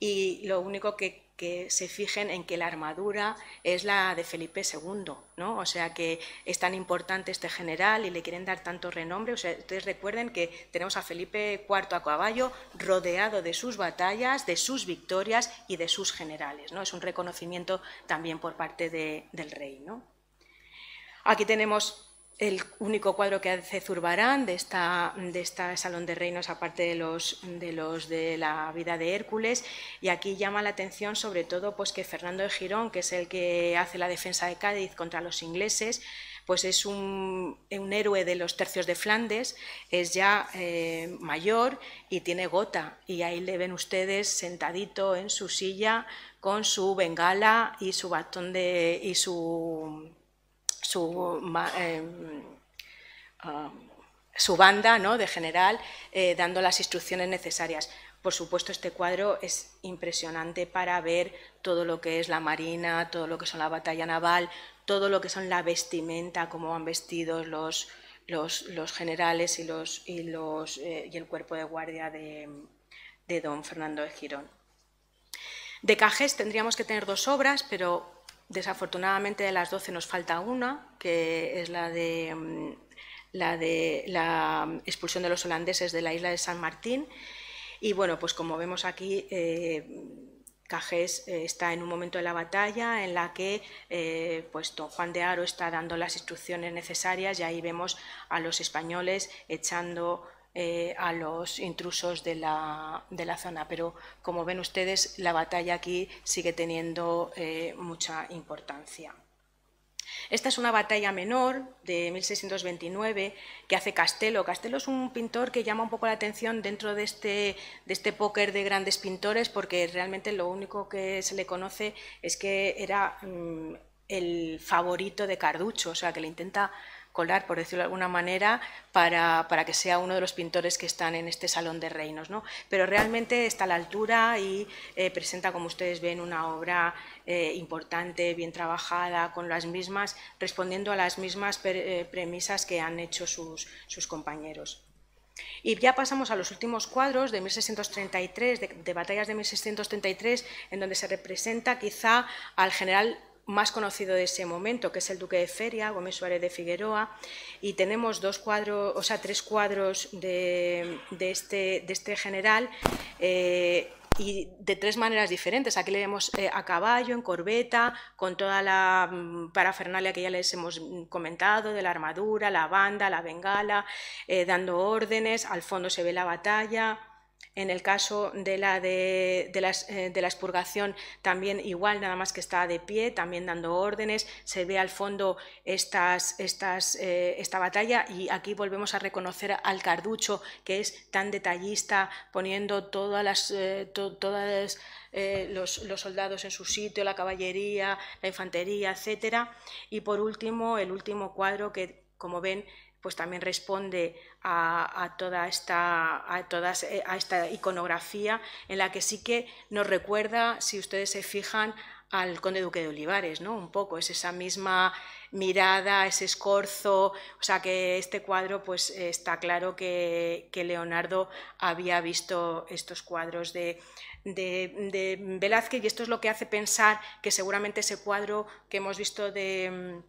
y lo único que que se fijen en que la armadura es la de Felipe II, ¿no? O sea, que es tan importante este general y le quieren dar tanto renombre. O ustedes recuerden que tenemos a Felipe IV a caballo rodeado de sus batallas, de sus victorias y de sus generales, ¿no? Es un reconocimiento también por parte del rey, ¿no? Aquí tenemos el único cuadro que hace Zurbarán de esta, de esta Salón de Reinos, aparte de los, de los de la vida de Hércules, y aquí llama la atención sobre todo pues, que Fernando de Girón, que es el que hace la defensa de Cádiz contra los ingleses, pues es un, héroe de los tercios de Flandes, es ya eh, mayor y tiene gota, y ahí le ven ustedes sentadito en su silla con su bengala y su batón de... y su Em, su, banda ¿no? de general, eh, dando las instrucciones necesarias. Por supuesto, este cuadro es impresionante para ver todo lo que es la marina, todo lo que son la batalla naval, todo lo que son la vestimenta, cómo van vestidos los, los, generales y, los, eh, y, el cuerpo de guardia de, de don Fernando de Girón. De Cajés tendríamos que tener dos obras, pero Desafortunadamente de las 12 nos falta una, que es la de mm, la de la expulsión de los holandeses de la isla de San Martín. Y bueno, pues como vemos aquí, eh, Cajés eh, está en un momento de la batalla en la que eh, pues don Juan de Aro está dando las instrucciones necesarias y ahí vemos a los españoles echando eh, a los intrusos de la, zona. Pero como ven ustedes, la batalla aquí sigue teniendo eh, mucha importancia. Esta es una batalla menor de 1629 que hace Castelo. Castelo es un pintor que llama un poco la atención dentro de este, de este póker de grandes pintores porque realmente lo único que se le conoce es que era mm, el favorito de Carducho, o sea que le intenta colar, por decirlo de alguna manera, para, que sea uno de los pintores que están en este Salón de Reinos. Pero realmente está a la altura y eh, presenta, como ustedes ven, una obra eh, importante, bien trabajada, con las mismas, respondiendo a las mismas eh, premisas que han hecho sus, sus compañeros. Y ya pasamos a los últimos cuadros de 1633, de, batallas de 1633, en donde se representa quizá al general más conocido de ese momento, que es el Duque de Feria, Gómez Suárez de Figueroa, y tenemos dos cuadros, o sea, tres cuadros de, de, este, este general. Eh, y de tres maneras diferentes. Aquí le vemos eh, a caballo, en corbeta, con toda la mm, parafernalia que ya les hemos comentado, de la armadura, la banda, la bengala, eh, dando órdenes, al fondo se ve la batalla. En el caso de la, de, eh, de, la expurgación, también igual, nada más que está de pie, también dando órdenes, se ve al fondo eh, esta batalla y aquí volvemos a reconocer al Carducho, que es tan detallista, poniendo todas las, eh, todas, los, los, soldados en su sitio, la caballería, la infantería, etcétera. Y por último, el último cuadro que, como ven, pues también responde a, toda esta, a, todas, eh, a esta iconografía en la que sí que nos recuerda, si ustedes se fijan, al conde duque de Olivares, ¿no? Un poco, es esa misma mirada, ese escorzo, o sea que este cuadro, pues está claro que, Leonardo había visto estos cuadros de, Velázquez y esto es lo que hace pensar que seguramente ese cuadro que hemos visto de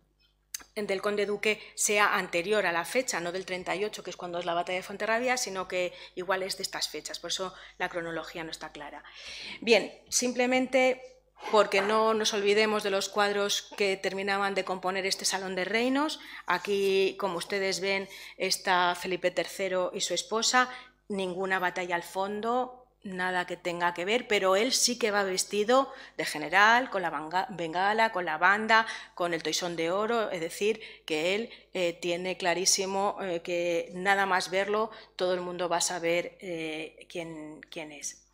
del conde duque sea anterior a la fecha, no del 38, que es cuando es la batalla de Fuenterrabía, sino que igual es de estas fechas, por eso la cronología no está clara. Bien, simplemente porque no nos olvidemos de los cuadros que terminaban de componer este Salón de Reinos. Aquí, como ustedes ven, está Felipe III y su esposa, ninguna batalla al fondo, nada que tenga que ver, pero él sí que va vestido de general, con la bengala, con la banda, con el toisón de oro, es decir, que él eh, tiene clarísimo eh, que nada más verlo todo el mundo va a saber eh, quién, quién es.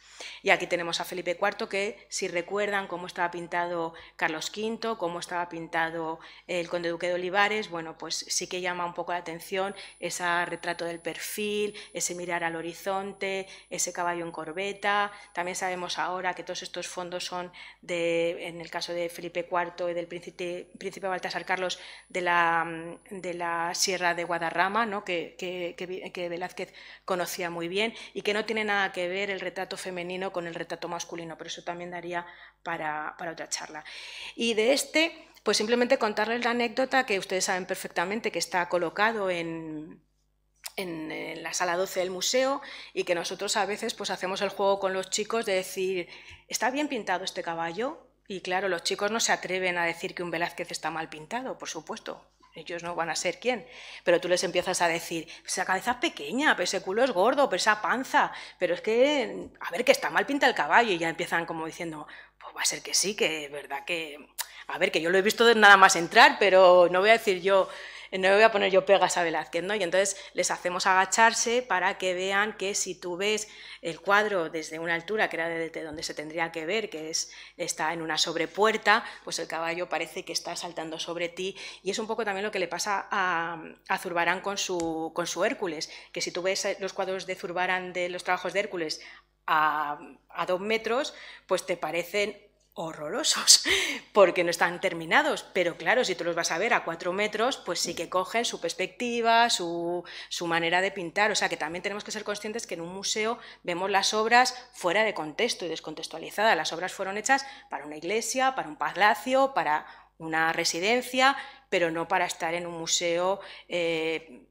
Y aquí tenemos a Felipe IV, que si recuerdan cómo estaba pintado Carlos V, cómo estaba pintado el conde duque de Olivares, bueno, pues sí que llama un poco la atención ese retrato del perfil, ese mirar al horizonte, ese caballo en corbeta. También sabemos ahora que todos estos fondos son de, en el caso de Felipe IV y del príncipe, Baltasar Carlos, de la, mm, Sierra de Guadarrama, que Velázquez conocía muy bien y que no tiene nada que ver el retrato femenino con el retrato masculino, pero eso también daría para, otra charla. Y de este, pues simplemente contarles la anécdota que ustedes saben perfectamente que está colocado en, la sala 12 del museo y que nosotros a veces pues hacemos el juego con los chicos de decir, ¿está bien pintado este caballo? Y claro, los chicos no se atreven a decir que un Velázquez está mal pintado, por supuesto, ellos no van a ser quién, pero tú les empiezas a decir, esa cabeza es pequeña, pero ese culo es gordo, pero esa panza, pero es que, a ver, que está mal pinta el caballo, y ya empiezan como diciendo, pues va a ser que sí, que es verdad que, a ver, que yo lo he visto nada más entrar, pero no voy a decir yo, no voy a poner yo pegas a Velázquez, ¿no? Y entonces les hacemos agacharse para que vean que si tú ves el cuadro desde una altura que era desde donde se tendría que ver, que es está en una sobrepuerta, pues el caballo parece que está saltando sobre ti y es un poco también lo que le pasa a, Zurbarán con su, con su Hércules, que si tú ves eh, los cuadros de Zurbarán de los trabajos de Hércules a, a dos metros, pues te parecen horrorosos porque no están terminados, pero claro, si tú los vas a ver a cuatro metros, pues sí que cogen su perspectiva, su, manera de pintar, o sea que también tenemos que ser conscientes que en un museo vemos las obras fuera de contexto y descontextualizadas, las obras fueron hechas para una iglesia, para un palacio, para una residencia, pero no para estar en un museo eh,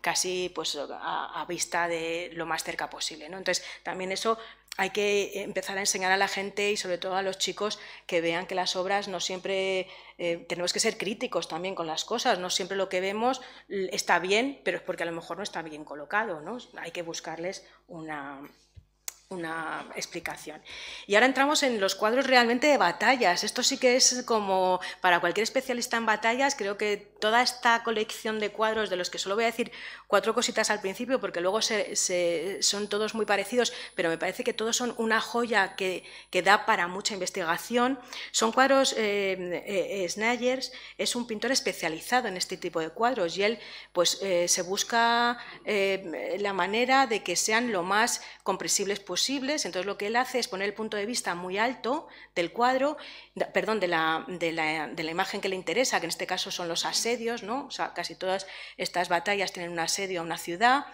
casi pues a, vista de lo más cerca posible. ¿no? Entonces, también eso hay que eh, empezar a enseñar a la gente y sobre todo a los chicos que vean que las obras no siempre eh, tenemos que ser críticos también con las cosas, no siempre lo que vemos está bien, pero es porque a lo mejor no está bien colocado, ¿no? Hay que buscarles una, una explicación. Y ahora entramos en los cuadros realmente de batallas. Esto sí que es como para cualquier especialista en batallas, creo que toda esta colección de cuadros, de los que solo voy a decir cuatro cositas al principio, porque luego se, son todos muy parecidos, pero me parece que todos son una joya que, da para mucha investigación. Son cuadros, eh, eh es un pintor especializado en este tipo de cuadros y él pues eh, se busca eh, la manera de que sean lo más comprensibles pues entonces lo que él hace es poner el punto de vista muy alto del cuadro, perdón, de la, imagen que le interesa, que en este caso son los asedios, ¿no? O sea, casi todas estas batallas tienen un asedio a una ciudad,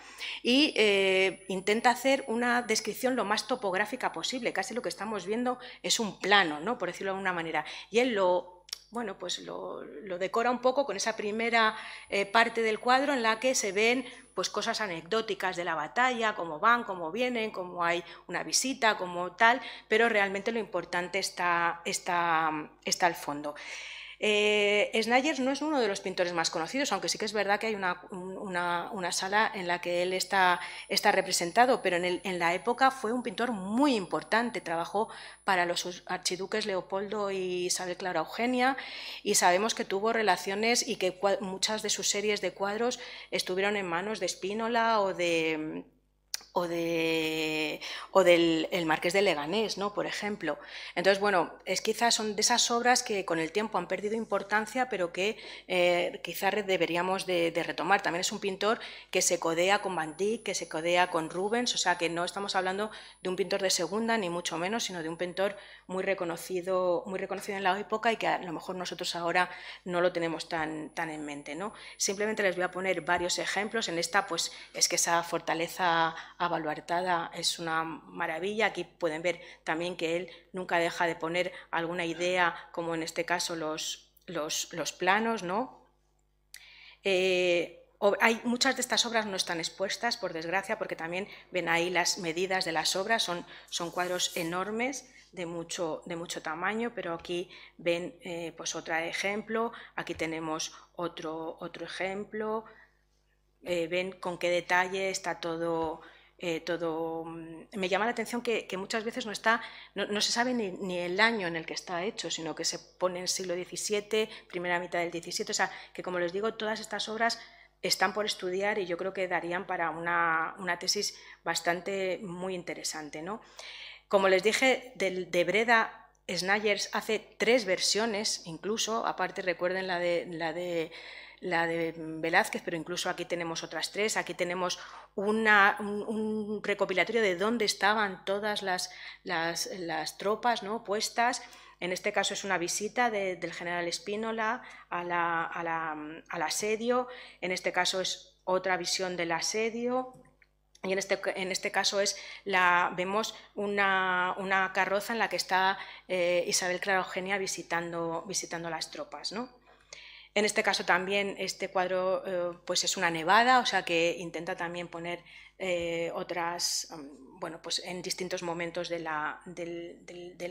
y eh, intenta hacer una descripción lo más topográfica posible. Casi lo que estamos viendo es un plano, ¿no? Por decirlo de alguna manera. Y él lo bueno, pues lo, decora un poco con esa primera eh, parte del cuadro en la que se ven pues cosas anecdóticas de la batalla, cómo van, cómo vienen, cómo hay una visita, como tal, pero realmente lo importante está, está, está al fondo. Eh, no es uno de los pintores más conocidos, aunque sí que es verdad que hay una, sala en la que él está, está representado, pero en, en, la época fue un pintor muy importante, trabajó para los archiduques Leopoldo y Isabel Clara Eugenia y sabemos que tuvo relaciones y que muchas de sus series de cuadros estuvieron en manos de Spínola o de o, de, del Marqués de Leganés, ¿no? por ejemplo. Entonces, bueno, es quizás son de esas obras que con el tiempo han perdido importancia, pero que eh, quizás deberíamos de, retomar. También es un pintor que se codea con Van Dyck, que se codea con Rubens, o sea que no estamos hablando de un pintor de segunda, ni mucho menos, sino de un pintor muy reconocido, muy reconocido en la época y que a lo mejor nosotros ahora no lo tenemos tan, tan en mente. ¿no? Simplemente les voy a poner varios ejemplos. En esta, pues es que esa fortaleza Avaluartada es una maravilla. Aquí pueden ver también que él nunca deja de poner alguna idea, como en este caso los, los, planos, ¿no? Eh, hay, muchas de estas obras no están expuestas, por desgracia, porque también ven ahí las medidas de las obras, son, son cuadros enormes de mucho, de mucho tamaño, pero aquí ven eh, pues otro ejemplo, aquí tenemos otro, otro ejemplo, eh, ven con qué detalle está todo, eh, todo... Mm, me llama la atención que, muchas veces no, está, no, se sabe ni, el año en el que está hecho, sino que se pone en siglo XVII, primera mitad del XVII, o sea, que como les digo, todas estas obras están por estudiar y yo creo que darían para una, tesis bastante muy interesante. ¿no? Como les dije, de, Breda Snyers hace tres versiones, incluso, aparte recuerden la de, la de la de Velázquez, pero incluso aquí tenemos otras tres, aquí tenemos un, recopilatorio de dónde estaban todas las, tropas ¿no? puestas. En este caso es una visita del general Espínola al asedio, en este caso es otra visión del asedio, y en este, este caso es la, vemos una, carroza en la que está eh, Isabel Eugenia visitando, visitando las tropas. ¿no? En este caso también este cuadro eh, pues es una nevada, o sea que intenta también poner eh, otras, mm, bueno, pues en distintos momentos del,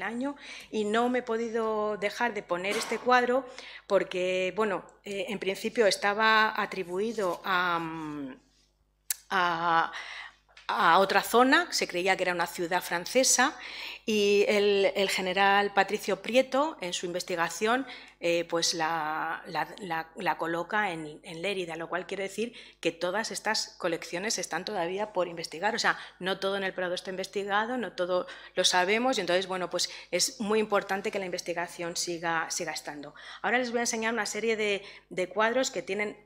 año. Y no me he podido dejar de poner este cuadro porque, bueno, eh, en principio estaba atribuido mm, a, a otra zona, se creía que era una ciudad francesa, y el, el, general Patricio Prieto, en su investigación, eh, pues la, coloca en, en, Lérida, lo cual quiere decir que todas estas colecciones están todavía por investigar, o sea, no todo en el Prado está investigado, no todo lo sabemos, y entonces, bueno, pues es muy importante que la investigación siga, siga estando. Ahora les voy a enseñar una serie de, cuadros que tienen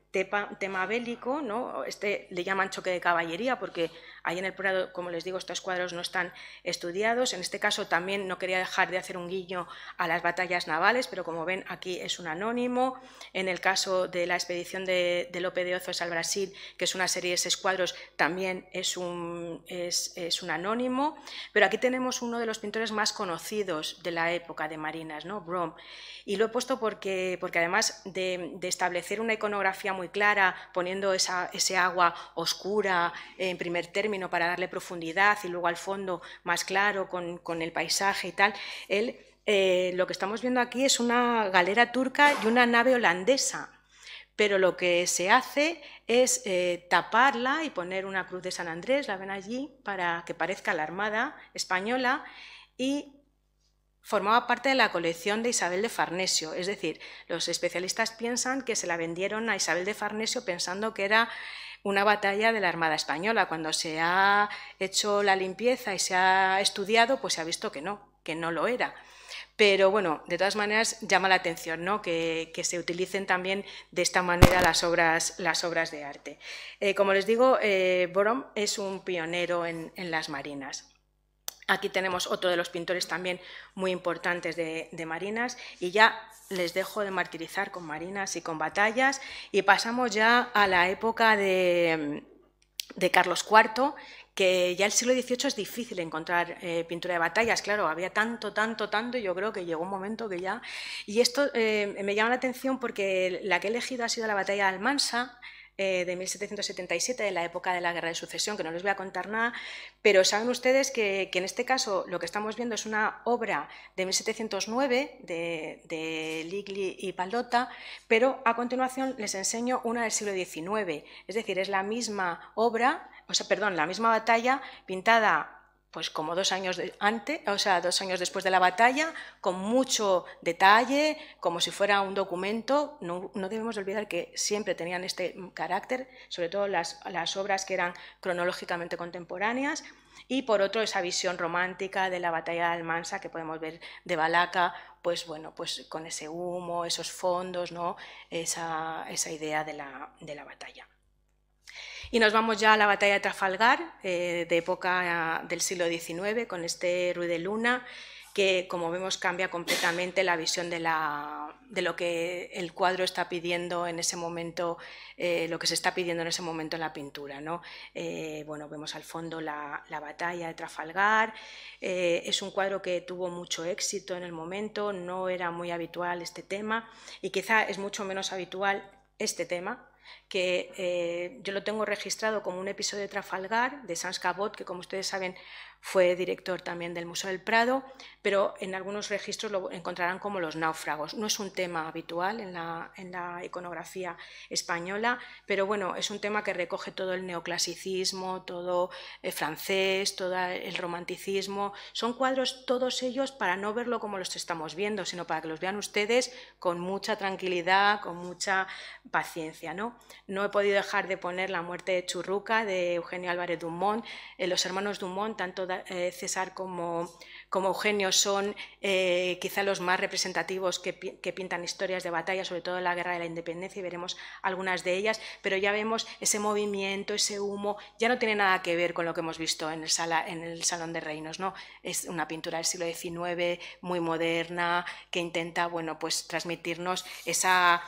tema bélico, ¿no? Este le llaman choque de caballería porque ahí en el Prado, como les digo, estos cuadros no están estudiados. En este caso también no quería dejar de hacer un guiño a las batallas navales, pero como ven, aquí es un anónimo, en el caso de la expedición de, de Lope de Ozos al Brasil, que es una serie de escuadros, también es un, es, un anónimo, pero aquí tenemos uno de los pintores más conocidos de la época de Marinas, ¿no? Brom. Y lo he puesto porque, porque además de, establecer una iconografía muy clara, poniendo esa, ese agua oscura en primer término para darle profundidad y luego al fondo más claro con, con el paisaje y tal, él eh, lo que estamos viendo aquí es una galera turca y una nave holandesa, pero lo que se hace es eh, taparla y poner una cruz de San Andrés, la ven allí, para que parezca la Armada española y formaba parte de la colección de Isabel de Farnesio. Es decir, los especialistas piensan que se la vendieron a Isabel de Farnesio pensando que era una batalla de la Armada Española. Cuando se ha hecho la limpieza y se ha estudiado, pues se ha visto que no, que no lo era. Pero bueno, de todas maneras llama la atención que, se utilicen también de esta manera las obras, las obras de arte. Eh, como les digo, eh, es un pionero en, las marinas. Aquí tenemos otro de los pintores también muy importantes de, Marinas y ya les dejo de martirizar con Marinas y con batallas y pasamos ya a la época de Carlos IV que ya el siglo XVIII es difícil encontrar eh, pintura de batallas, claro, había tanto, tanto, tanto, yo creo que llegó un momento que ya... Y esto eh, me llama la atención porque la que he elegido ha sido la batalla de Almansa, eh, de 1777, de la época de la Guerra de Sucesión, que no les voy a contar nada, pero saben ustedes que, en este caso lo que estamos viendo es una obra de 1709 de, Ligli y Palota, pero a continuación les enseño una del siglo XIX, es decir, es la misma obra o sea, perdón, la misma batalla pintada pues como dos años antes, o sea, dos años después de la batalla, con mucho detalle, como si fuera un documento. No, debemos olvidar que siempre tenían este carácter, sobre todo las, las obras que eran cronológicamente contemporáneas y por otro esa visión romántica de la batalla de Almansa que podemos ver de Balaca, pues bueno, pues con ese humo, esos fondos, ¿no? esa, idea de la batalla. Y nos vamos ya a la batalla de Trafalgar, eh, de época ah, del siglo XIX, con este Ruiz de Luna, que como vemos cambia completamente la visión de, lo que el cuadro está pidiendo en ese momento, eh, lo que se está pidiendo en ese momento en la pintura. Eh, bueno, vemos al fondo la, batalla de Trafalgar, es un cuadro que tuvo mucho éxito en el momento, no era muy habitual este tema y quizá es mucho menos habitual este tema que eh, yo lo tengo registrado como un episodio de Trafalgar, de Sans Cabot, que como ustedes saben fue director también del Museo del Prado, pero en algunos registros lo encontrarán como los náufragos. No es un tema habitual en la, en la iconografía española, pero bueno, es un tema que recoge todo el neoclasicismo, todo el eh, francés, todo el romanticismo. Son cuadros todos ellos para no verlo como los estamos viendo, sino para que los vean ustedes con mucha tranquilidad, con mucha paciencia. No, no he podido dejar de poner la muerte de Churruca de Eugenio Álvarez Dumont. Eh, los hermanos Dumont, tanto de... Eh, César como, Eugenio son eh, quizá los más representativos que, pintan historias de batalla, sobre todo la guerra de la independencia, y veremos algunas de ellas, pero ya vemos ese movimiento, ese humo, ya no tiene nada que ver con lo que hemos visto en el, Salón de Reinos, ¿no? Es una pintura del siglo XIX, muy moderna, que intenta, bueno, pues transmitirnos e, esa,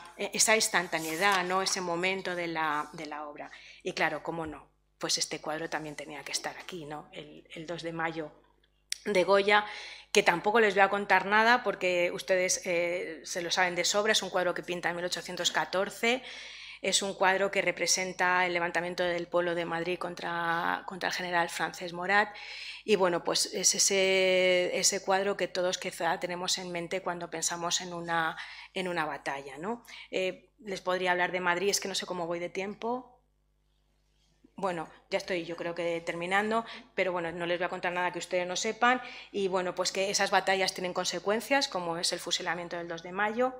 instantaneidad, ¿no? Ese momento de la, de la obra. Y claro, cómo no, pues este cuadro también tenía que estar aquí, ¿no? El, el 2 de mayo de Goya, que tampoco les voy a contar nada porque ustedes eh, se lo saben de sobra, es un cuadro que pinta en 1814 es un cuadro que representa el levantamiento del pueblo de Madrid contra, contra el general francés Morat. Y bueno, pues es ese, ese, cuadro que todos quizá tenemos en mente cuando pensamos en una, en una batalla. ¿no? Eh, les podría hablar de Madrid, es que no sé cómo voy de tiempo. Bueno, ya estoy yo creo que terminando, pero bueno, no les voy a contar nada que ustedes no sepan y bueno, pues que esas batallas tienen consecuencias, como es el fusilamiento del 2 de mayo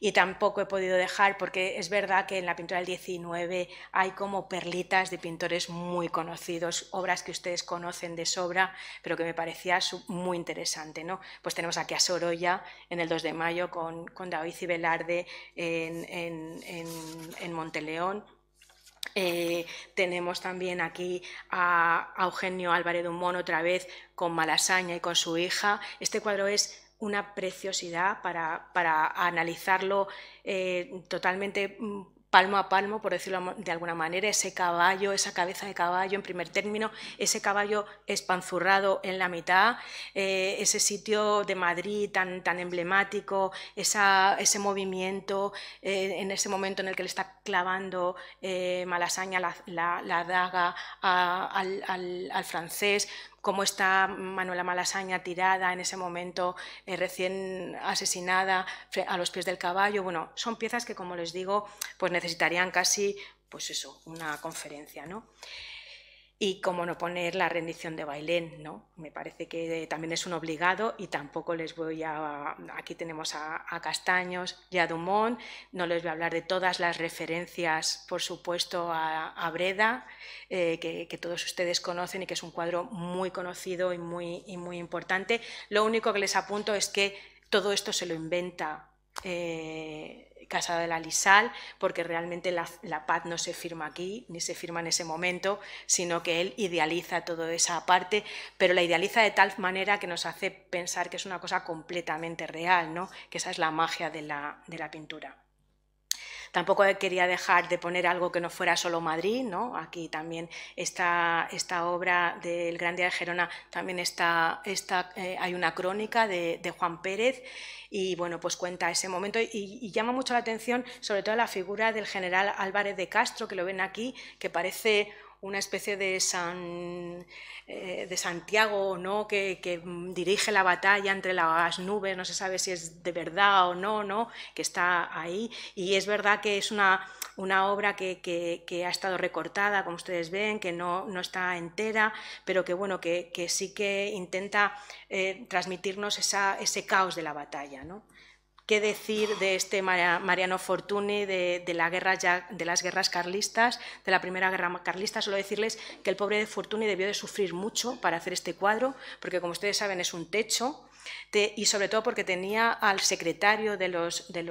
y tampoco he podido dejar porque es verdad que en la pintura del 19 hay como perlitas de pintores muy conocidos, obras que ustedes conocen de sobra, pero que me parecía muy interesante, ¿no? Pues tenemos aquí a Sorolla en el 2 de mayo con, y Velarde en Monteleón, eh, tenemos también aquí a, Eugenio Álvarez Dumont otra vez con Malasaña y con su hija. Este cuadro es una preciosidad para, analizarlo eh, totalmente mm, palmo a palmo, por decirlo de alguna manera, ese caballo, esa cabeza de caballo en primer término, ese caballo espanzurrado en la mitad, eh, ese sitio de Madrid tan, tan emblemático, ese movimiento eh, en ese momento en el que le está clavando eh, Malasaña la, daga al francés cómo está Manuela Malasaña tirada en ese momento, eh, recién asesinada, a los pies del caballo. Bueno, son piezas que, como les digo, pues necesitarían casi, pues eso, una conferencia, ¿no? y cómo no poner la rendición de Bailén, ¿no? Me parece que también es un obligado y tampoco les voy a... Aquí tenemos a, Castaños y a Dumont, no les voy a hablar de todas las referencias, por supuesto, a, Breda, eh, que, todos ustedes conocen y que es un cuadro muy conocido y muy, muy importante. Lo único que les apunto es que todo esto se lo inventa... Eh, Casado de la Lisal, porque realmente la, paz no se firma aquí, ni se firma en ese momento, sino que él idealiza toda esa parte, pero la idealiza de tal manera que nos hace pensar que es una cosa completamente real, ¿no? que esa es la magia de la pintura. Tampoco quería dejar de poner algo que no fuera solo Madrid, ¿no? Aquí también está esta obra del Gran Día de Gerona, también está, eh, hay una crónica de, Juan Pérez y bueno, pues cuenta ese momento y, y, llama mucho la atención sobre todo la figura del general Álvarez de Castro, que lo ven aquí, que parece una especie de San eh, de Santiago no que, dirige la batalla entre las nubes no se sabe si es de verdad o no no que está ahí y es verdad que es una, obra que, ha estado recortada como ustedes ven que no, está entera pero que bueno que, sí que intenta eh, transmitirnos ese caos de la batalla ¿no? ¿Qué decir de este Mariano Fortuny, de, la guerra ya, de las guerras carlistas, de la primera guerra carlista? Solo decirles que el pobre de Fortuny debió de sufrir mucho para hacer este cuadro, porque como ustedes saben es un techo, y sobre todo porque tenía al secretario de los, de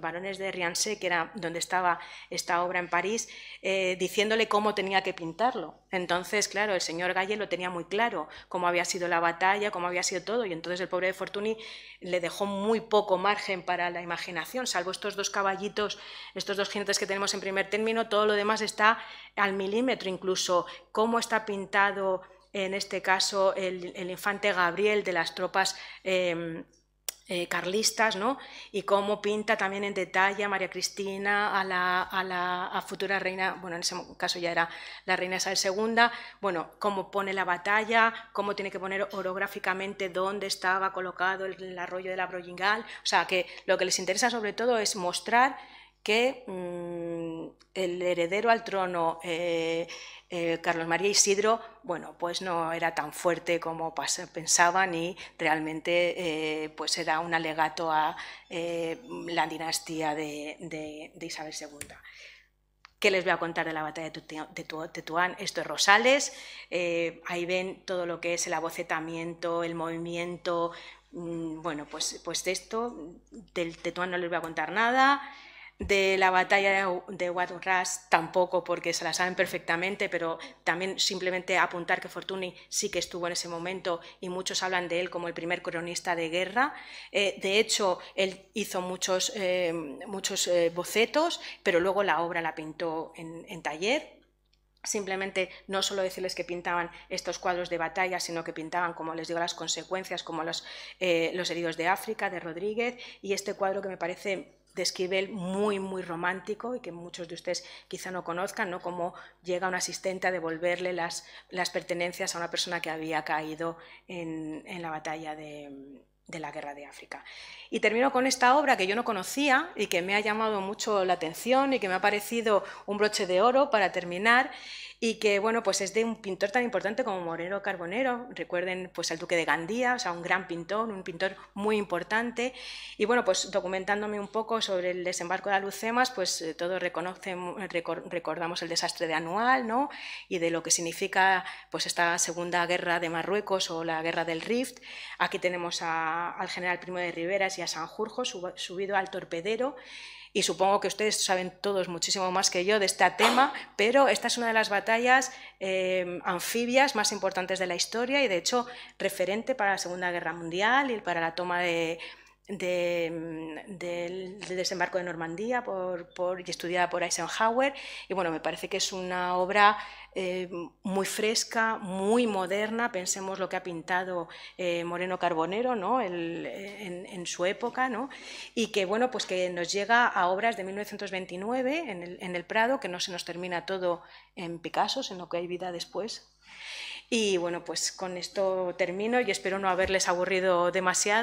varones de Riancé, que era donde estaba esta obra en París, eh, diciéndole cómo tenía que pintarlo. Entonces, claro, el señor Galle lo tenía muy claro, cómo había sido la batalla, cómo había sido todo, y entonces el pobre de Fortuny le dejó muy poco margen para la imaginación, salvo estos dos caballitos, estos dos jinetes que tenemos en primer término, todo lo demás está al milímetro, incluso cómo está pintado en este caso el, infante Gabriel de las tropas em, eh, carlistas, Y cómo pinta también en detalle a María Cristina, a la, futura reina, bueno, en ese caso ya era la reina Isabel II, bueno, cómo pone la batalla, cómo tiene que poner orográficamente dónde estaba colocado el, arroyo de la broyingal o sea, que lo que les interesa sobre todo es mostrar que mm, el heredero al trono, eh, eh, Carlos María Isidro, bueno, pues no era tan fuerte como pensaban y realmente eh, pues era un alegato a la dinastía de, Isabel II. ¿Qué les voy a contar de la batalla de Tetuán? Esto es Rosales. ahí ven todo lo que es el abocetamiento, el movimiento. Mm, bueno, pues, pues esto, del Tetuán no les voy a contar nada de la batalla de Waterloo tampoco, porque se la saben perfectamente, pero también simplemente apuntar que Fortuny sí que estuvo en ese momento y muchos hablan de él como el primer cronista de guerra. Eh, de hecho, él hizo muchos, eh, muchos eh, bocetos, pero luego la obra la pintó en, taller, simplemente no solo decirles que pintaban estos cuadros de batalla, sino que pintaban, como les digo, las consecuencias, como los, los heridos de África, de Rodríguez, y este cuadro que me parece de Esquivel muy, muy romántico y que muchos de ustedes quizá no conozcan, ¿no? Cómo llega un asistente a devolverle las, las pertenencias a una persona que había caído en, la batalla de, de la guerra de África. Y termino con esta obra que yo no conocía y que me ha llamado mucho la atención y que me ha parecido un broche de oro para terminar y que bueno, pues es de un pintor tan importante como Moreno Carbonero, recuerden pues al duque de Gandía, o sea, un gran pintor, un pintor muy importante y bueno, pues documentándome un poco sobre el desembarco de Alucemas, pues eh, todos reconocen recordamos el desastre de Anual, ¿no? Y de lo que significa pues esta segunda guerra de Marruecos o la guerra del Rift. Aquí tenemos al general Primo de Riveras y a Sanjurjo subido al torpedero y supongo que ustedes saben todos muchísimo más que yo de este tema, pero esta es una de las batallas eh, anfibias más importantes de la historia y de hecho referente para la Segunda Guerra Mundial y para la toma de de, mm, del, desembarco de Normandía por, y estudiada por Eisenhower. Y bueno, me parece que es una obra eh, muy fresca, muy moderna. Pensemos lo que ha pintado eh, Moreno Carbonero ¿no? en, su época. ¿no? Y que, bueno, pues que nos llega a obras de 1929 en el, en el Prado, que no se nos termina todo en Picasso, lo que hay vida después. Y bueno, pues con esto termino y espero no haberles aburrido demasiado.